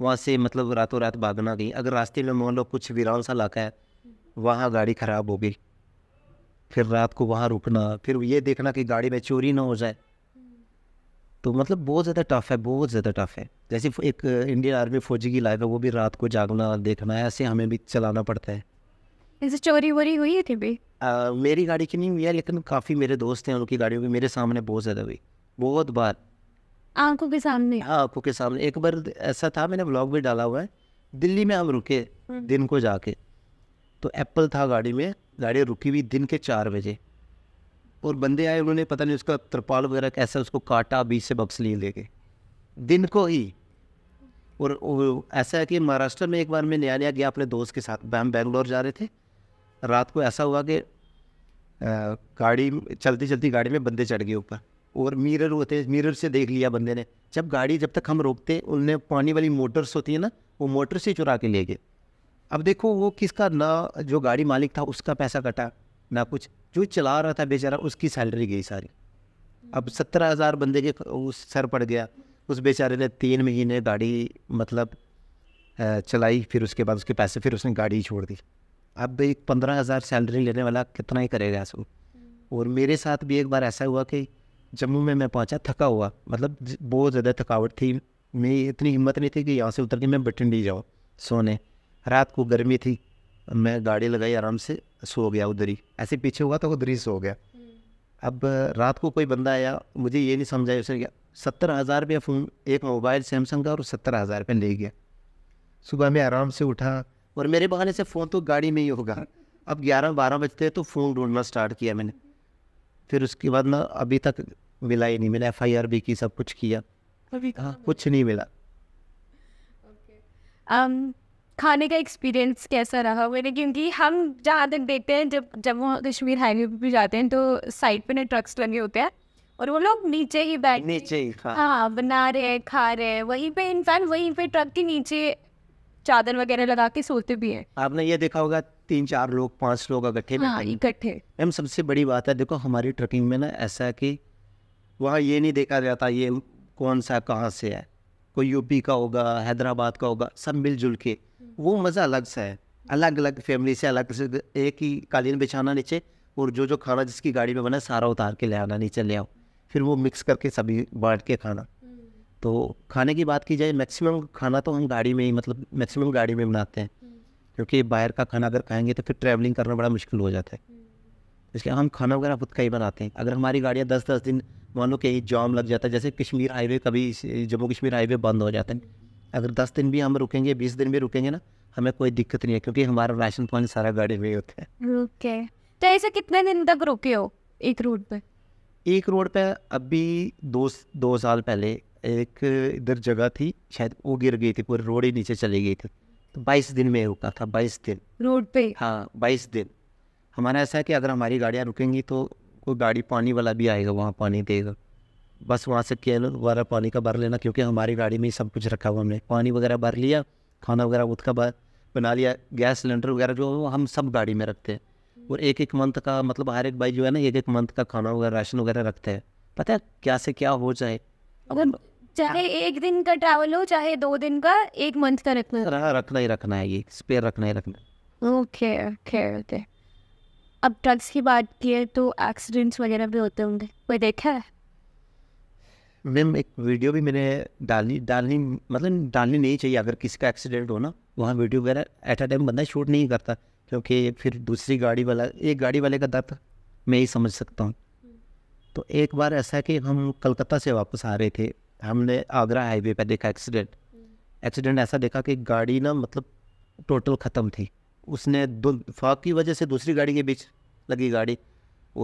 वहाँ से मतलब रातों रात भागना कहीं अगर रास्ते में मान लो कुछ वीरान सा इलाका है वहाँ गाड़ी ख़राब हो गई फिर रात को वहाँ रुकना फिर ये देखना कि गाड़ी में चोरी ना हो जाए तो मतलब बहुत ज़्यादा टफ है बहुत ज़्यादा टफ है जैसे एक इंडियन आर्मी फौजी की लाइफ है वो भी रात को जागना देखना है ऐसे हमें भी चलाना पड़ता है ऐसे चोरी वोरी हुई है कभी मेरी गाड़ी की नहीं हुई है लेकिन काफ़ी मेरे दोस्त हैं उनकी गाड़ियों की मेरे सामने बहुत ज़्यादा हुई बहुत बार आंखों के सामने हाँ आंखों के सामने एक बार ऐसा था मैंने ब्लॉग भी डाला हुआ है दिल्ली में हम रुके हम्म। दिन को जाके तो एप्पल था गाड़ी में गाड़ी रुकी हुई दिन के चार बजे और बंदे आए उन्होंने पता नहीं उसका तरपाल वगैरह कैसा उसको काटा बीच से बक्स लिए लेके दिन को ही और, और ऐसा है कि महाराष्ट्र में एक बार मैं नया नया गया अपने दोस्त के साथ हम बैंगलोर जा रहे थे रात को ऐसा हुआ कि गाड़ी चलती चलती गाड़ी में बंदे चढ़ गए ऊपर और मिरर होते मिरर से देख लिया बंदे ने जब गाड़ी जब तक हम रोकते उनने पानी वाली मोटर्स होती है ना वो मोटर से चुरा के ले गए अब देखो वो किसका ना जो गाड़ी मालिक था उसका पैसा कटा ना कुछ जो चला रहा था बेचारा उसकी सैलरी गई सारी अब सत्रह हज़ार बंदे के उस सर पड़ गया उस बेचारे ने तीन महीने गाड़ी मतलब चलाई फिर उसके बाद उसके पैसे फिर उसने गाड़ी छोड़ दी अब एक पंद्रह हज़ार सैलरी लेने वाला कितना ही करेगा इसको और मेरे साथ भी एक बार ऐसा हुआ कि जम्मू में मैं पहुंचा थका हुआ मतलब बहुत ज़्यादा थकावट थी मेरी इतनी हिम्मत नहीं थी कि यहाँ से उतर के मैं बठिंडी जाऊँ सोने रात को गर्मी थी मैं गाड़ी लगाई आराम से सो गया उधर ही ऐसे पीछे हुआ तो उधर ही सो गया अब रात को कोई बंदा आया मुझे ये नहीं समझाया उसने क्या सत्तर हज़ार रुपया फ़ोन एक मोबाइल सैमसंग का और सत्तर हज़ार रुपये ले गया सुबह मैं आराम से उठा और मेरे बहाने से फ़ोन तो गाड़ी में ही होगा अब ग्यारह बारह बजते तो फ़ोन ढूंढना स्टार्ट किया मैंने फिर उसके बाद ना अभी तक मिला ही नहीं मैंने एफ भी की सब कुछ किया अभी हाँ कुछ नहीं मिला um, खाने का एक्सपीरियंस कैसा रहा मैंने क्योंकि हम जहाँ तक देखते हैं जब जब वो कश्मीर हाईवे पे भी जाते हैं तो साइड पे ना ट्रक्स लगे होते हैं और वो लोग नीचे ही बैठ नीचे ही हाँ, हाँ बना रहे खा रहे वहीं पे इनफैक्ट वहीं पे ट्रक के नीचे चादर वगैरह लगा के सोते भी हैं आपने ये देखा होगा तीन चार लोग पांच लोग इकट्ठे हाँ, इकट्ठे मैम सबसे बड़ी बात है देखो हमारी ट्रकिंग में ना ऐसा है कि वहाँ ये नहीं देखा जाता ये कौन सा कहाँ से है कोई यूपी का होगा हैदराबाद का होगा सब मिलजुल के वो मज़ा अलग सा है अलग अलग फैमिली से अलग से एक ही कालीन बिछाना नीचे और जो जो खाना जिसकी गाड़ी में बना सारा उतार के ले आना नीचे ले आओ फिर वो मिक्स करके सभी बांट के खाना तो खाने की बात की जाए मैक्सिमम खाना तो हम गाड़ी में ही मतलब मैक्सिमम गाड़ी में बनाते हैं हम्म। क्योंकि बाहर का खाना अगर खाएंगे तो फिर ट्रैवलिंग करना बड़ा मुश्किल हो जाता है हम्म। इसलिए हम खाना वगैरह खुद का ही बनाते हैं अगर हमारी गाड़ियाँ दस दस दिन मान लो कहीं जाम लग जाता है जैसे कश्मीर हाईवे कभी जम्मू कश्मीर हाईवे बंद हो जाते हैं हम्म। अगर दस दिन भी हम रुकेंगे बीस दिन भी रुकेंगे ना हमें कोई दिक्कत नहीं है क्योंकि हमारा राशन पानी सारा गाड़ी में ही होता है ओके तो ऐसे कितने दिन तक रुके हो एक रोड पे एक रोड पे अभी दो दो साल पहले एक इधर जगह थी शायद वो गिर गई थी पूरी रोड ही नीचे चली गई थी तो बाईस दिन में रुका था बाईस दिन रोड पे हाँ बाईस दिन हमारा ऐसा है कि अगर हमारी गाड़ियाँ रुकेंगी तो कोई गाड़ी पानी वाला भी आएगा वहाँ पानी देगा बस वहाँ से केल वगैरह पानी का भर लेना क्योंकि हमारी गाड़ी में ही सब कुछ रखा हुआ हमने पानी वगैरह भर लिया खाना वगैरह खुद का बना लिया गैस सिलेंडर वगैरह जो हम सब गाड़ी में रखते हैं और एक एक मंथ का मतलब हर एक भाई जो है ना एक एक मंथ का खाना वगैरह राशन वगैरह रखते हैं पता है क्या से क्या हो जाए अगर चाहे हाँ। एक दिन का ट्रैवल हो चाहे दो दिन का एक मंथ का रखना है रखना ही रखना है ये स्पेयर रखना ही रखना ओके ओके ओके अब ड्रग्स की बात की है तो एक्सीडेंट्स वगैरह भी होते होंगे कोई देखा है मैम एक वीडियो भी मैंने डालनी डालनी मतलब डालनी नहीं चाहिए अगर किसी का एक्सीडेंट हो ना वहाँ वीडियो वगैरह एट अ टाइम बंदा शूट नहीं करता क्योंकि फिर दूसरी गाड़ी वाला एक गाड़ी वाले का दर्द मैं ही समझ सकता हूँ तो एक बार ऐसा है कि हम कलकत्ता से वापस आ रहे थे हमने आगरा हाईवे पर देखा एक्सीडेंट हम्म। एक्सीडेंट ऐसा देखा कि गाड़ी ना मतलब टोटल ख़त्म थी उसने दो फाग की वजह से दूसरी गाड़ी के बीच लगी गाड़ी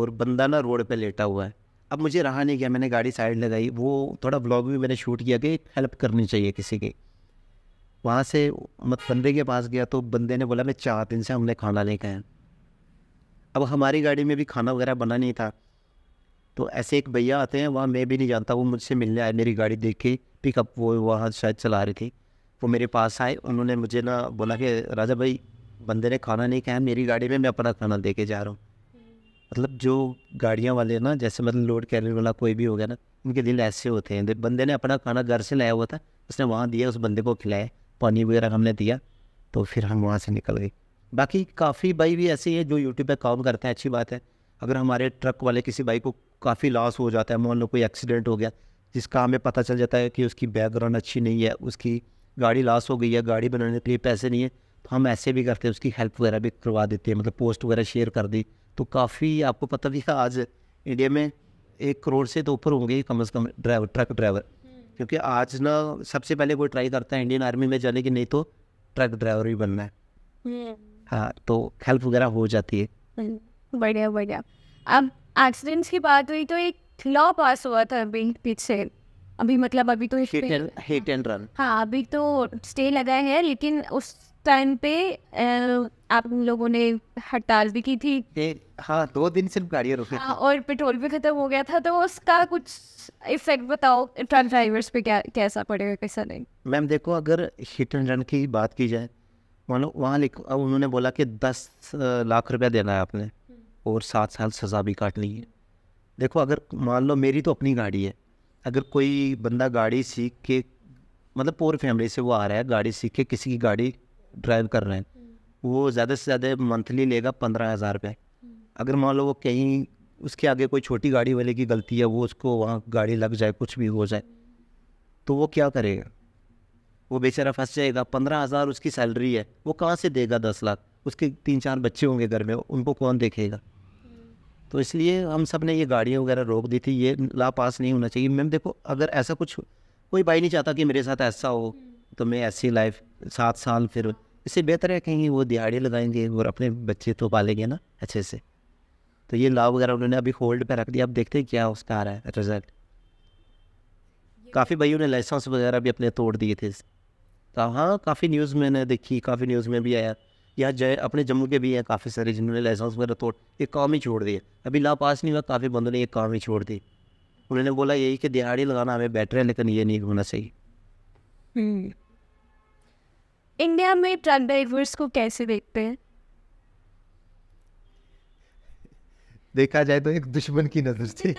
और बंदा ना रोड पे लेटा हुआ है अब मुझे रहा नहीं गया मैंने गाड़ी साइड लगाई वो थोड़ा ब्लॉग भी मैंने शूट किया कि हेल्प करनी चाहिए किसी की वहाँ से मत बंदे के पास गया तो बंदे ने बोला मैं चार दिन से हमने खाना लेकर आया अब हमारी गाड़ी में भी खाना वगैरह बना नहीं था तो ऐसे एक भैया आते हैं वहाँ मैं भी नहीं जानता वो मुझसे मिलने आए मेरी गाड़ी देख के पिकअप वो वहाँ शायद चला रही थी वो मेरे पास आए उन्होंने मुझे ना बोला कि राजा भाई बंदे ने खाना नहीं खाया मेरी गाड़ी में मैं अपना खाना दे के जा रहा हूँ मतलब जो गाड़ियाँ वाले ना जैसे मतलब लोड कैरियर वाला कोई भी हो गया ना उनके दिल ऐसे होते हैं बंदे ने अपना खाना घर से लाया हुआ था उसने वहाँ दिया उस बंदे को खिलाया पानी वगैरह हमने दिया तो फिर हम वहाँ से निकल गए बाकी काफ़ी भाई भी ऐसे ही है जो यूट्यूब पर काम करते हैं अच्छी बात है अगर हमारे ट्रक वाले किसी बाइक को काफ़ी लॉस हो जाता है मान लो कोई एक्सीडेंट हो गया जिसका हमें पता चल जाता है कि उसकी बैकग्राउंड अच्छी नहीं है उसकी गाड़ी लॉस हो गई है गाड़ी बनाने के लिए पैसे नहीं है तो हम ऐसे भी करते हैं उसकी हेल्प वगैरह भी करवा देते हैं मतलब पोस्ट वगैरह शेयर कर दी तो काफ़ी आपको पता भी है आज इंडिया में एक करोड़ से तो ऊपर होंगे कम अज़ कम ड्राइवर ट्रक ड्राइवर क्योंकि आज ना सबसे पहले कोई ट्राई करता है इंडियन आर्मी में जाने की नहीं तो ट्रक ड्राइवर ही बनना है हम्म। हाँ तो हेल्प वगैरह हो जाती है हम्म। बढ़िया बढ़िया अब एक्सीडेंट्स की बात हुई तो एक लॉ पास हुआ था अभी पीछे अभी मतलब अभी तो हिट एंड रन हाँ अभी तो स्टे लगा है लेकिन उस टाइम पे आप लोगों ने हड़ताल भी की थी हाँ दो दिन सिर्फ गाड़ियाँ रुकी हाँ, और पेट्रोल भी खत्म हो गया था तो उसका कुछ इफेक्ट बताओ ट्रक ड्राइवर्स पे क्या कैसा पड़ेगा कैसा नहीं मैम देखो अगर हिट एंड रन की बात की जाए वहाँ उन्होंने बोला कि दस लाख रुपया देना है आपने और सात साल सज़ा भी ली है देखो अगर मान लो मेरी तो अपनी गाड़ी है अगर कोई बंदा गाड़ी सीख के मतलब पोर फैमिली से वो आ रहा है गाड़ी सीख के किसी की गाड़ी ड्राइव कर रहे हैं हम्म। वो ज़्यादा से ज़्यादा मंथली लेगा पंद्रह हज़ार रुपये हम्म। अगर मान लो वो कहीं उसके आगे कोई छोटी गाड़ी वाले की गलती है वो उसको वहाँ गाड़ी लग जाए कुछ भी हो जाए तो वो क्या करेगा वो बेचारा फंस जाएगा पंद्रह हज़ार उसकी सैलरी है वो कहाँ से देगा दस लाख उसके तीन चार बच्चे होंगे घर में उनको कौन देखेगा तो इसलिए हम सब ने ये गाड़ियाँ वगैरह रोक दी थी ये ला पास नहीं होना चाहिए मैम देखो अगर ऐसा कुछ कोई भाई नहीं चाहता कि मेरे साथ ऐसा हो हम्म। तो मैं ऐसी लाइफ सात साल फिर इससे बेहतर है कहीं वो दिहाड़ी लगाएंगे और अपने बच्चे तो पालेंगे ना अच्छे से तो ये ला वगैरह उन्होंने अभी होल्ड पर रख दिया अब देखते हैं क्या उसका आ रहा है रिजल्ट काफ़ी तो भाइयों ने लाइसेंस वगैरह भी अपने तोड़ दिए थे तो हाँ काफ़ी न्यूज़ मैंने देखी काफ़ी न्यूज़ में भी आया या जय अपने जम्मू के भी हैं काफ़ी सारे जिन्होंने लाइसेंस वगैरह तोड़ ये काम ही छोड़ दिए अभी ला पास नहीं हुआ काफ़ी बंदों ने ये काम ही छोड़ दी उन्होंने बोला यही कि दिहाड़ी लगाना हमें बेटर है लेकिन ये नहीं होना चाहिए हम्म। इंडिया में ट्रक ड्राइवर्स को कैसे देखते हैं देखा जाए तो एक दुश्मन की नज़र थी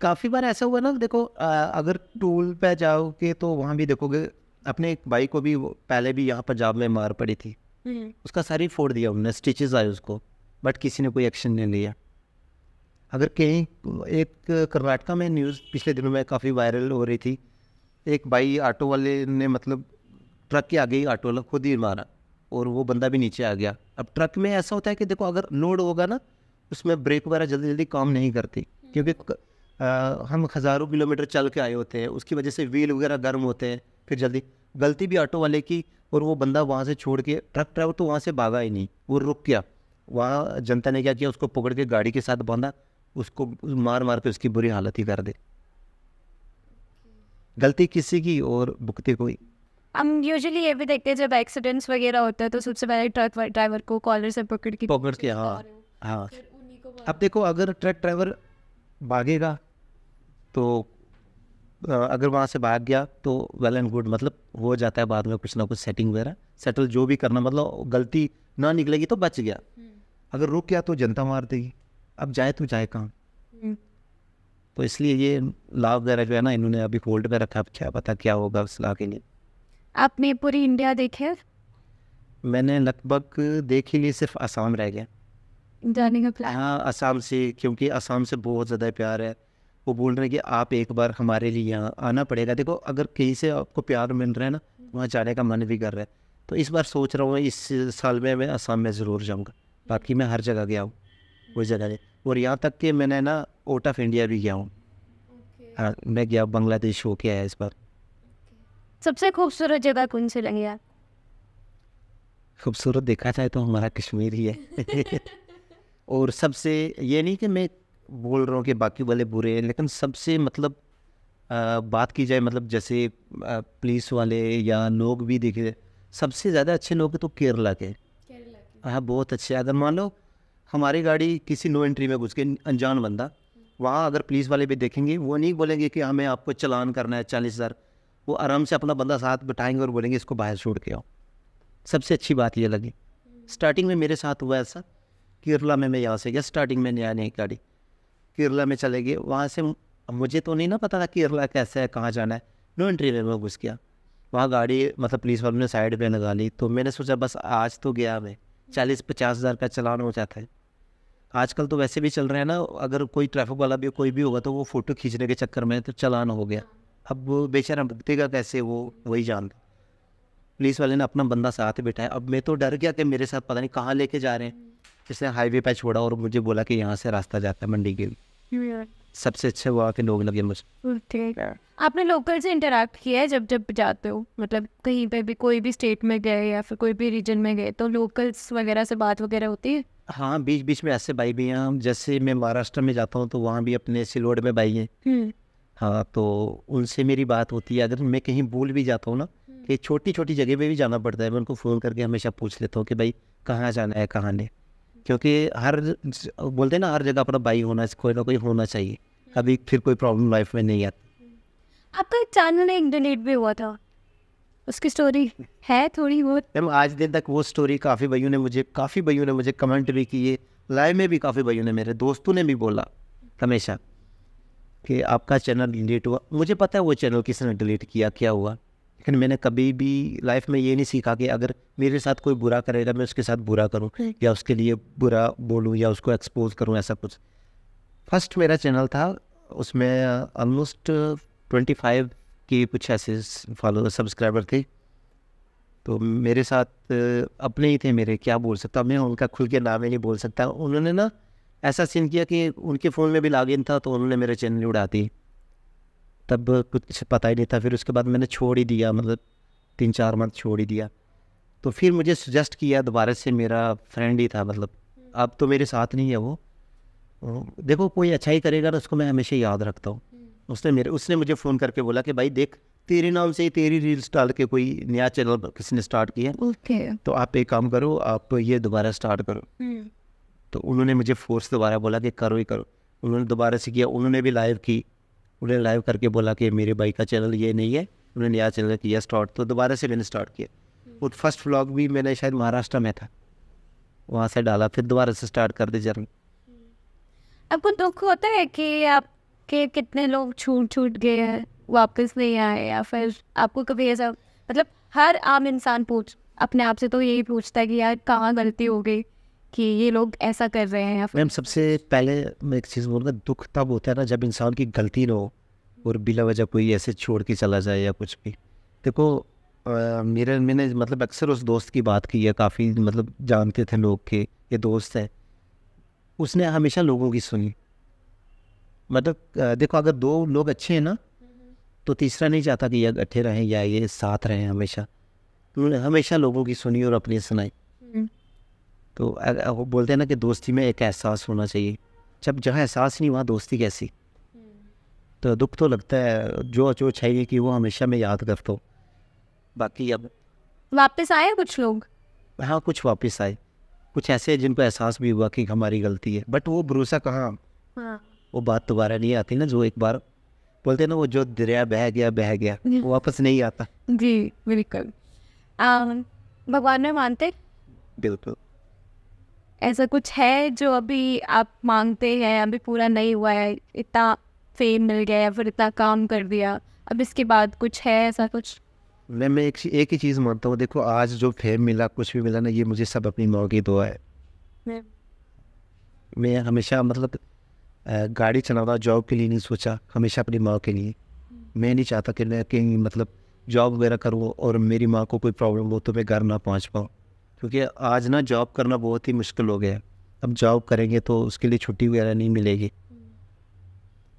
काफ़ी बार ऐसा हुआ ना देखो आ, अगर टूल पे जाओगे तो वहाँ भी देखोगे अपने एक भाई को भी पहले भी यहाँ पंजाब में मार पड़ी थी हम्म। उसका सारी फोड़ दिया उन्होंने स्टिचेस आए उसको बट किसी ने कोई एक्शन नहीं लिया अगर कहीं एक कर्नाटका में न्यूज़ पिछले दिनों में काफ़ी वायरल हो रही थी एक भाई ऑटो वाले ने मतलब ट्रक के आगे ही ऑटो वाला खुद ही मारा और वो बंदा भी नीचे आ गया अब ट्रक में ऐसा होता है कि देखो अगर लोड होगा ना उसमें ब्रेक वगैरह जल्दी जल्दी काम नहीं करती क्योंकि आ, हम्म। हम हज़ारों किलोमीटर चल के आए होते हैं उसकी वजह से व्हील वगैरह गर्म होते हैं फिर जल्दी गलती भी ऑटो वाले की और वो बंदा वहाँ से छोड़ के ट्रक ड्राइवर तो वहाँ से भागा ही नहीं वो रुक गया वहाँ जनता ने क्या किया उसको पकड़ के गाड़ी के साथ बांधा उसको मार मार के उसकी बुरी हालत ही कर दे गलती किसी की और बुकते कोई हम यूजुअली ये भी देखते हैं जब एक्सीडेंट्स वगैरह होता है तो सबसे पहले ट्रक ड्राइवर को कॉलर से पकड़ के पकड़ के हाँ हाँ अब देखो अगर ट्रक ड्राइवर भागेगा तो अगर वहाँ से भाग गया तो वेल एंड गुड मतलब हो जाता है बाद में कुछ ना कुछ सेटिंग वगैरह सेटल जो भी करना मतलब गलती ना निकलेगी तो बच गया हम्म। अगर रुक गया तो जनता मार देगी अब जाए तो जाए कहाँ हम्म। तो इसलिए ये लाभ वगैरह जो है ना इन्होंने अभी होल्ड में रखा क्या पता क्या होगा उस ला के लिए आपने पूरी इंडिया देखे मैंने लगभग देख ही लिए सिर्फ आसाम रह गया जाने का प्लान हाँ आसाम से क्योंकि आसाम से बहुत ज़्यादा प्यार है वो बोल रहे हैं कि आप एक बार हमारे लिए यहाँ आना पड़ेगा देखो अगर कहीं से आपको प्यार मिल रहा है ना वहाँ जाने का मन भी कर रहा है तो इस बार सोच रहा हूँ इस साल में मैं आसाम में ज़रूर जाऊँगा बाकी मैं हर जगह गया हूँ वो जगह है और यहाँ तक कि मैंने ना आउट ऑफ इंडिया भी गया हूँ हाँ, मैं गया बांग्लादेश होके आया इस बार सबसे खूबसूरत जगह कौन सी लगी आप खूबसूरत देखा जाए तो हमारा कश्मीर ही है और सबसे ये नहीं कि मैं बोल रहा हूँ कि बाकी वाले बुरे हैं लेकिन सबसे मतलब आ, बात की जाए मतलब जैसे पुलिस वाले या लोग भी देखे सबसे ज़्यादा अच्छे लोग तो केरला के हाँ बहुत अच्छे अगर मान लो हमारी गाड़ी किसी नो एंट्री में घुस के अनजान बंदा वहाँ अगर पुलिस वाले भी देखेंगे वो नहीं बोलेंगे कि हमें हाँ, आपको चलान करना है चालीस हज़ार वो आराम से अपना बंदा साथ बिठाएंगे और बोलेंगे इसको बाहर छोड़ के आओ सबसे अच्छी बात ये लगी हम्म। स्टार्टिंग में मेरे साथ हुआ ऐसा केरला में मैं यहाँ से गया स्टार्टिंग में नया नई गाड़ी केरला में चले गए वहाँ से मुझे तो नहीं ना पता था केरला कैसा है कहाँ जाना है नो एंट्री में मैं घुस गया वहाँ गाड़ी मतलब पुलिस वालों ने साइड पर लगा ली तो मैंने सोचा बस आज तो गया मैं चालीस पचास हज़ार का चलान हो जाता है आजकल तो वैसे भी चल रहे हैं ना अगर कोई ट्रैफिक वाला भी कोई भी होगा तो वो फ़ोटो खींचने के चक्कर में तो चलान हो गया अब बेचारा भुगतेगा कैसे वो वही जानता पुलिस वाले ने अपना बंदा साथ बैठाया अब मैं तो डर गया कि मेरे साथ पता नहीं कहाँ लेके जा रहे हैं जिसने हाईवे पे छोड़ा और मुझे बोला कि यहाँ से रास्ता जाता है मंडी के सबसे अच्छे वहाँ के लोग लगे मुझे mm, आपने लोकल से इंटरेक्ट किया है जब जब जाते हो मतलब कहीं पे भी कोई भी स्टेट में गए या फिर कोई भी रीजन में गए तो लोकल्स वगैरह से बात वगैरह होती है हाँ बीच बीच में ऐसे भाई भी हैं जैसे मैं महाराष्ट्र में जाता हूँ तो वहाँ भी अपने सिलोड में भाई हैं hmm. हाँ तो उनसे मेरी बात होती है अगर मैं कहीं भूल भी जाता हूँ ना hmm. कि छोटी छोटी जगह पे भी जाना पड़ता है मैं उनको फ़ोन करके हमेशा पूछ लेता हूँ कि भाई कहाँ जाना है कहाँ नहीं क्योंकि हर बोलते हैं ना हर जगह अपना भाई होना कोई ना कोई होना चाहिए कभी फिर कोई प्रॉब्लम लाइफ में नहीं आती हम्म। आपका एक चैनल एक डोनेट भी हुआ था उसकी स्टोरी है थोड़ी बहुत मैम आज दिन तक वो स्टोरी काफ़ी भाइयों ने मुझे काफ़ी भाइयों ने मुझे कमेंट भी किए लाइव में भी काफ़ी भाइयों ने मेरे दोस्तों ने भी बोला हमेशा कि आपका चैनल डिलीट हुआ मुझे पता है वो चैनल किसने डिलीट किया क्या हुआ लेकिन मैंने कभी भी लाइफ में ये नहीं सीखा कि अगर मेरे साथ कोई बुरा करेगा मैं उसके साथ बुरा करूँ हम्म। या उसके लिए बुरा बोलूँ या उसको एक्सपोज करूँ ऐसा कुछ फर्स्ट मेरा चैनल था उसमें ऑलमोस्ट ट्वेंटी फाइव के कुछ ऐसे फॉलो सब्सक्राइबर थे तो मेरे साथ अपने ही थे मेरे क्या बोल सकता मैं उनका खुल के नाम ही नहीं बोल सकता उन्होंने ना ऐसा सीन किया कि उनके फ़ोन में भी लॉगिन था तो उन्होंने मेरे चैनल उड़ा दी तब कुछ पता ही नहीं था फिर उसके बाद मैंने छोड़ ही दिया मतलब तीन चार मंथ छोड़ ही दिया तो फिर मुझे सजेस्ट किया दोबारा से मेरा फ्रेंड ही था मतलब अब तो मेरे साथ नहीं है वो देखो कोई अच्छा ही करेगा ना उसको मैं हमेशा याद रखता हूँ हम्म। उसने मेरे उसने मुझे फ़ोन करके बोला कि भाई देख तेरे नाम से ही तेरी रील्स डाल के कोई नया चैनल किसी ने स्टार्ट किया okay. तो आप एक काम करो आप ये दोबारा स्टार्ट करो hmm. तो उन्होंने मुझे फोर्स दोबारा बोला कि करो ही करो उन्होंने दोबारा से किया उन्होंने भी लाइव की उन्हें लाइव करके बोला कि मेरे भाई का चैनल ये नहीं है उन्होंने नया चैनल किया स्टार्ट तो दोबारा से मैंने स्टार्ट किया और फर्स्ट व्लॉग भी मैंने शायद महाराष्ट्र में था वहाँ से डाला फिर दोबारा से स्टार्ट कर दी जर्नी आपको दुख होता है कि आपके कितने लोग छूट छूट गए हैं वापस नहीं आए या फिर आपको कभी ऐसा मतलब हर आम इंसान पूछ अपने आप से तो यही पूछता है कि यार कहाँ गलती हो गई कि ये लोग ऐसा कर रहे हैं मैम सबसे पहले मैं एक चीज़ बोलूँगा दुख तब होता है ना जब इंसान की गलती ना हो और बिला वजह कोई ऐसे छोड़ के चला जाए या कुछ भी देखो मेरे मैंने मतलब अक्सर उस दोस्त की बात की है काफ़ी मतलब जानते थे लोग के ये दोस्त है उसने हमेशा लोगों की सुनी मतलब देखो अगर दो लोग अच्छे हैं ना तो तीसरा नहीं चाहता कि ये इकट्ठे रहें या ये साथ रहें हमेशा उन्होंने हमेशा लोगों की सुनी और अपनी सुनाई हम्म। तो वो बोलते हैं ना कि दोस्ती में एक एहसास होना चाहिए जब जहाँ एहसास नहीं वहाँ दोस्ती कैसी हम्म। तो दुख तो लगता है जो जो चाहिए कि वो हमेशा मैं याद करता हूँ बाकी अब वापस आए कुछ लोग हाँ कुछ वापस आए कुछ ऐसे जिनको एहसास भी हुआ कि हमारी गलती है बट वो भरोसा कहाँ हाँ। वो बात दोबारा नहीं आती ना जो एक बार बोलते ना वो जो दरिया बह गया बह गया वो वापस नहीं आता जी बिल्कुल भगवान में मानते बिल्कुल ऐसा कुछ है जो अभी आप मांगते हैं अभी पूरा नहीं हुआ है इतना फेम मिल गया या फिर इतना काम कर दिया अब इसके बाद कुछ है ऐसा कुछ मैं मैं एक एक ही चीज़ मानता हूँ देखो आज जो फेम मिला कुछ भी मिला ना ये मुझे सब अपनी माँ की दुआ है मैं हमेशा मतलब गाड़ी रहा जॉब के लिए नहीं सोचा हमेशा अपनी माँ के लिए मैं नहीं चाहता कि मैं कहीं मतलब जॉब वगैरह करूँ और मेरी माँ को कोई प्रॉब्लम हो तो मैं घर ना पहुँच पाऊँ क्योंकि आज ना जॉब करना बहुत ही मुश्किल हो गया अब जॉब करेंगे तो उसके लिए छुट्टी वगैरह नहीं मिलेगी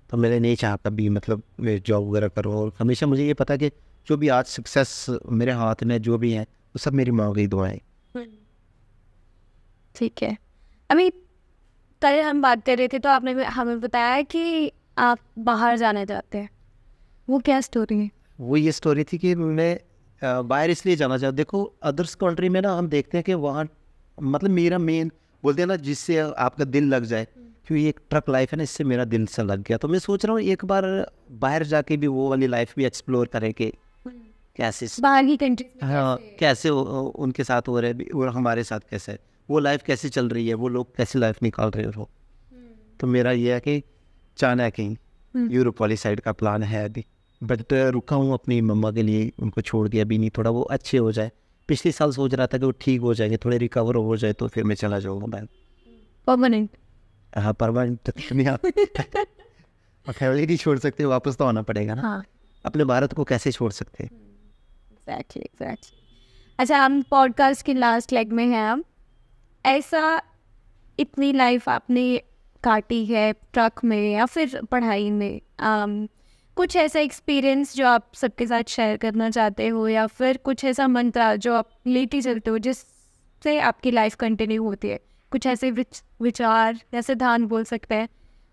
तो मैंने नहीं चाहा कभी मतलब मैं जॉब वगैरह करूँ और हमेशा मुझे ये पता कि जो भी आज सक्सेस मेरे हाथ में जो भी है वो सब मेरी माँ की दुआएं हम्म। ठीक है अभी कल हम बात कर रहे थे तो आपने हमें बताया कि आप बाहर जाना चाहते हैं वो क्या स्टोरी है वो ये स्टोरी थी कि मैं बाहर इसलिए जाना चाहते देखो अदर्स कंट्री में ना हम देखते हैं कि वहाँ मतलब मेरा मेन बोलते हैं ना जिससे आपका दिल लग जाए क्योंकि एक ट्रक लाइफ है ना इससे मेरा दिल से लग गया तो मैं सोच रहा हूँ एक बार बाहर जाके भी वो वाली लाइफ भी एक्सप्लोर करें कि कैसे बाहर की कंट्री हाँ कैसे उनके साथ हो रहे और हमारे साथ कैसे है वो लाइफ कैसे चल रही है वो लोग कैसे लाइफ निकाल रहे हो हम्म। तो मेरा ये है कि कहीं हम्म। यूरोप वाली साइड का प्लान है अभी बेटर uh, रुका हूँ अपनी मम्मा के लिए उनको छोड़ के अभी नहीं थोड़ा वो अच्छे हो जाए पिछले साल सोच रहा था कि वो ठीक हो जाएंगे थोड़े रिकवर हो जाए तो फिर मैं चला जाऊँगा बैंक परमानेंट हाँ परमानेंट तो नहीं आप फैमिली नहीं छोड़ सकते वापस तो आना पड़ेगा ना हाँ। अपने भारत को कैसे छोड़ सकते अच्छा हम पॉडकास्ट के लास्ट लेग में हैं हम ऐसा इतनी लाइफ आपने काटी है ट्रक में या फिर पढ़ाई में um, कुछ ऐसा एक्सपीरियंस जो आप सबके साथ शेयर करना चाहते हो या फिर कुछ ऐसा मंत्र जो आप लेते चलते हो जिससे आपकी लाइफ कंटिन्यू होती है कुछ ऐसे विच, विचार या सिद्धांत बोल सकते हैं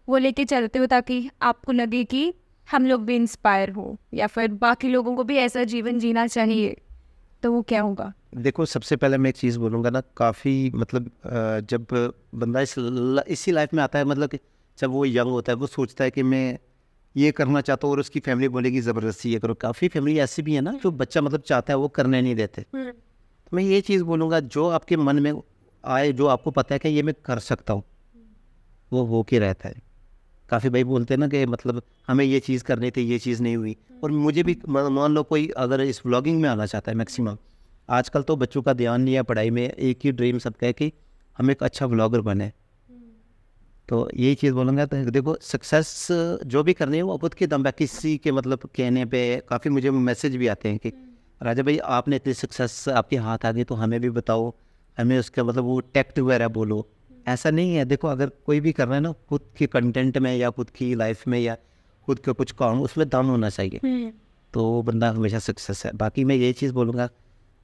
वो लेके चलते हो ताकि आपको लगे कि हम लोग भी इंस्पायर हो या फिर बाकी लोगों को भी ऐसा जीवन जीना चाहिए तो वो क्या होगा देखो सबसे पहले मैं एक चीज़ बोलूँगा ना काफ़ी मतलब जब बंदा इस इसी लाइफ में आता है मतलब जब वो यंग होता है वो सोचता है कि मैं ये करना चाहता हूँ और उसकी फैमिली बोलेगी ज़बरदस्ती ये करो काफ़ी फैमिली ऐसी भी है ना जो बच्चा मतलब चाहता है वो करने नहीं देते हम्म। तो मैं ये चीज़ बोलूँगा जो आपके मन में आए जो आपको पता है कि ये मैं कर सकता हूँ वो हो के रहता है काफ़ी भाई बोलते हैं ना कि मतलब हमें ये चीज़ करनी थी ये चीज़ नहीं हुई और मुझे भी मान लो कोई अगर इस ब्लॉगिंग में आना चाहता है मैक्सिमम आजकल तो बच्चों का ध्यान नहीं है पढ़ाई में एक ही ड्रीम सबका है कि हम एक अच्छा ब्लॉगर बने तो यही चीज़ बोलूँगा तो देखो सक्सेस जो भी करनी है वो खुद के दम किसी के मतलब कहने पे काफ़ी मुझे मैसेज भी आते हैं कि हम्म। राजा भाई आपने इतनी सक्सेस आपके हाथ आ गई तो हमें भी बताओ हमें उसका मतलब वो टेक्ट वगैरह बोलो हम्म। ऐसा नहीं है देखो अगर कोई भी कर रहा है ना खुद के कंटेंट में या खुद की लाइफ में या खुद का कुछ काम उसमें दम होना चाहिए हम्म। तो बंदा हमेशा सक्सेस है बाकी मैं यही चीज़ बोलूँगा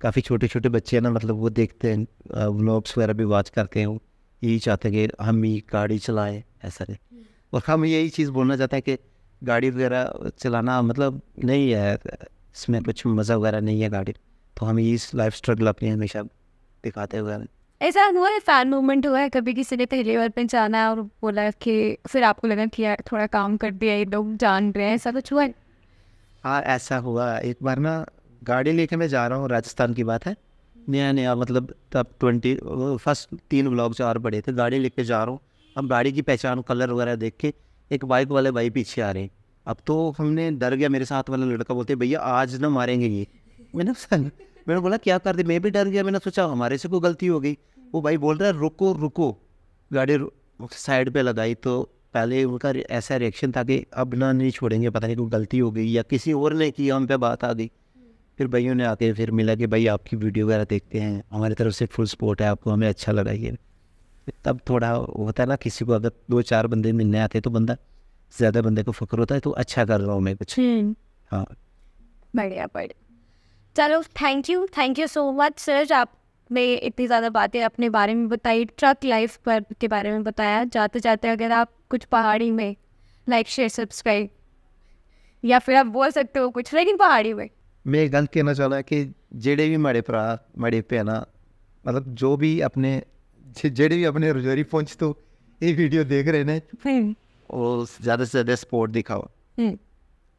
काफ़ी छोटे छोटे बच्चे हैं ना मतलब वो देखते हैं व्लॉग्स वगैरह भी वॉच करते हैं यही चाहते हैं कि हम ही गाड़ी चलाएं ऐसा नहीं और हम यही चीज़ बोलना चाहते हैं कि गाड़ी वगैरह चलाना मतलब नहीं है इसमें कुछ मज़ा वगैरह नहीं है गाड़ी तो हम ये लाइफ स्ट्रगल अपनी हमेशा दिखाते हुए ऐसा हुआ है फैन मूवमेंट हुआ है कभी किसी ने पहले बार पे जाना है और बोला कि फिर आपको लगा कि यार थोड़ा काम कर दिया ये लोग जान रहे हैं ऐसा कुछ हुआ है हाँ ऐसा हुआ एक बार ना गाड़ी लेके मैं जा रहा हूँ राजस्थान की बात है नया नया मतलब तब ट्वेंटी फर्स्ट तीन ब्लॉक चार पड़े थे गाड़ी लेके जा रहा हूँ अब गाड़ी की पहचान कलर वगैरह देख के एक बाइक वाले भाई पीछे आ रहे हैं अब तो हमने डर गया मेरे साथ वाला लड़का बोलते भैया आज ना मारेंगे ये मैंने मैंने बोला क्या कर दे मैं भी डर गया मैंने सोचा हमारे से कोई गलती हो गई वो भाई बोल रहा है रुको रुको गाड़ी साइड पे लगाई तो पहले उनका ऐसा रिएक्शन था कि अब ना नहीं छोड़ेंगे पता नहीं कोई गलती हो गई या किसी और ने की हम पे बात आ गई फिर भाइयों ने आके फिर मिला कि भाई आपकी वीडियो वगैरह देखते हैं हमारी तरफ से फुल सपोर्ट है आपको हमें अच्छा लगा ये तब थोड़ा होता है ना किसी को अगर दो चार बंदे मिलने आते तो बंदा ज़्यादा बंदे को फक्र होता है तो अच्छा कर रहा हूँ मैं कुछ हम्म। हाँ बढ़िया बढ़िया चलो thank you thank you so much sir आपने इतनी ज़्यादा बातें अपने बारे में बताई ट्रक लाइफ पर के बारे में बताया जाते जाते अगर आप कुछ पहाड़ी में लाइक शेयर सब्सक्राइब या फिर आप बोल सकते हो कुछ लेकिन पहाड़ी में मैं एक गल कहना चाहना कि जेडे भी माड़े भ्रा माड़े भैन मतलब जो भी अपने जेडे भी अपने रजौरी पुंछ तो ये वीडियो देख रहे हैं हम्म। ज़्यादा से ज़्यादा सपोर्ट दिखाओ हम्म।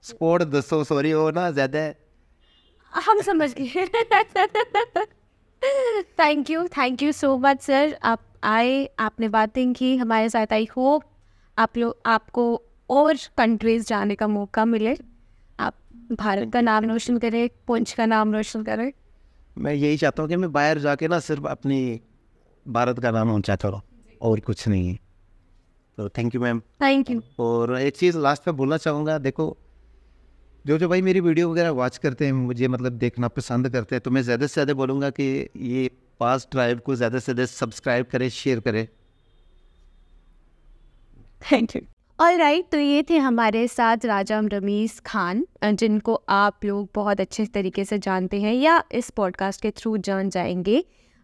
सपोर्ट दसो सॉरी और ना ज़्यादा हम समझ गए thank you thank you so much sir आप आए आपने बातें की हमारे साथ आई होप आप लोग आपको और कंट्रीज जाने का मौका मिले आप भारत का नाम रोशन करें पुंछ का नाम रोशन करें मैं यही चाहता हूँ कि मैं बाहर जाके ना सिर्फ अपनी भारत का नाम ऊंचा करो और कुछ नहीं है तो thank you ma'am thank you और एक चीज़ लास्ट में बोलना चाहूँगा देखो जो जो भाई मेरी वीडियो वगैरह वॉच करते हैं मुझे मतलब देखना पसंद करते हैं तो मैं ज़्यादा से ज़्यादा बोलूँगा कि ये पास ड्राइव को ज़्यादा से ज़्यादा सब्सक्राइब करें शेयर करें थैंक यू ऑल राइट तो ये थे हमारे साथ राजा रमीज़ खान जिनको आप लोग बहुत अच्छे तरीके से जानते हैं या इस पॉडकास्ट के थ्रू जान जाएंगे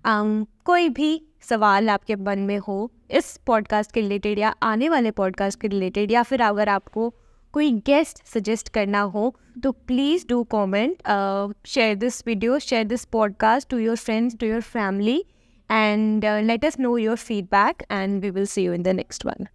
um, कोई भी सवाल आपके मन में हो इस पॉडकास्ट के रिलेटेड या आने वाले पॉडकास्ट के रिलेटेड या फिर अगर आपको कोई गेस्ट सजेस्ट करना हो तो please do comment share this video share this podcast to your friends to your family and let us know your feedback and we will see you in the next one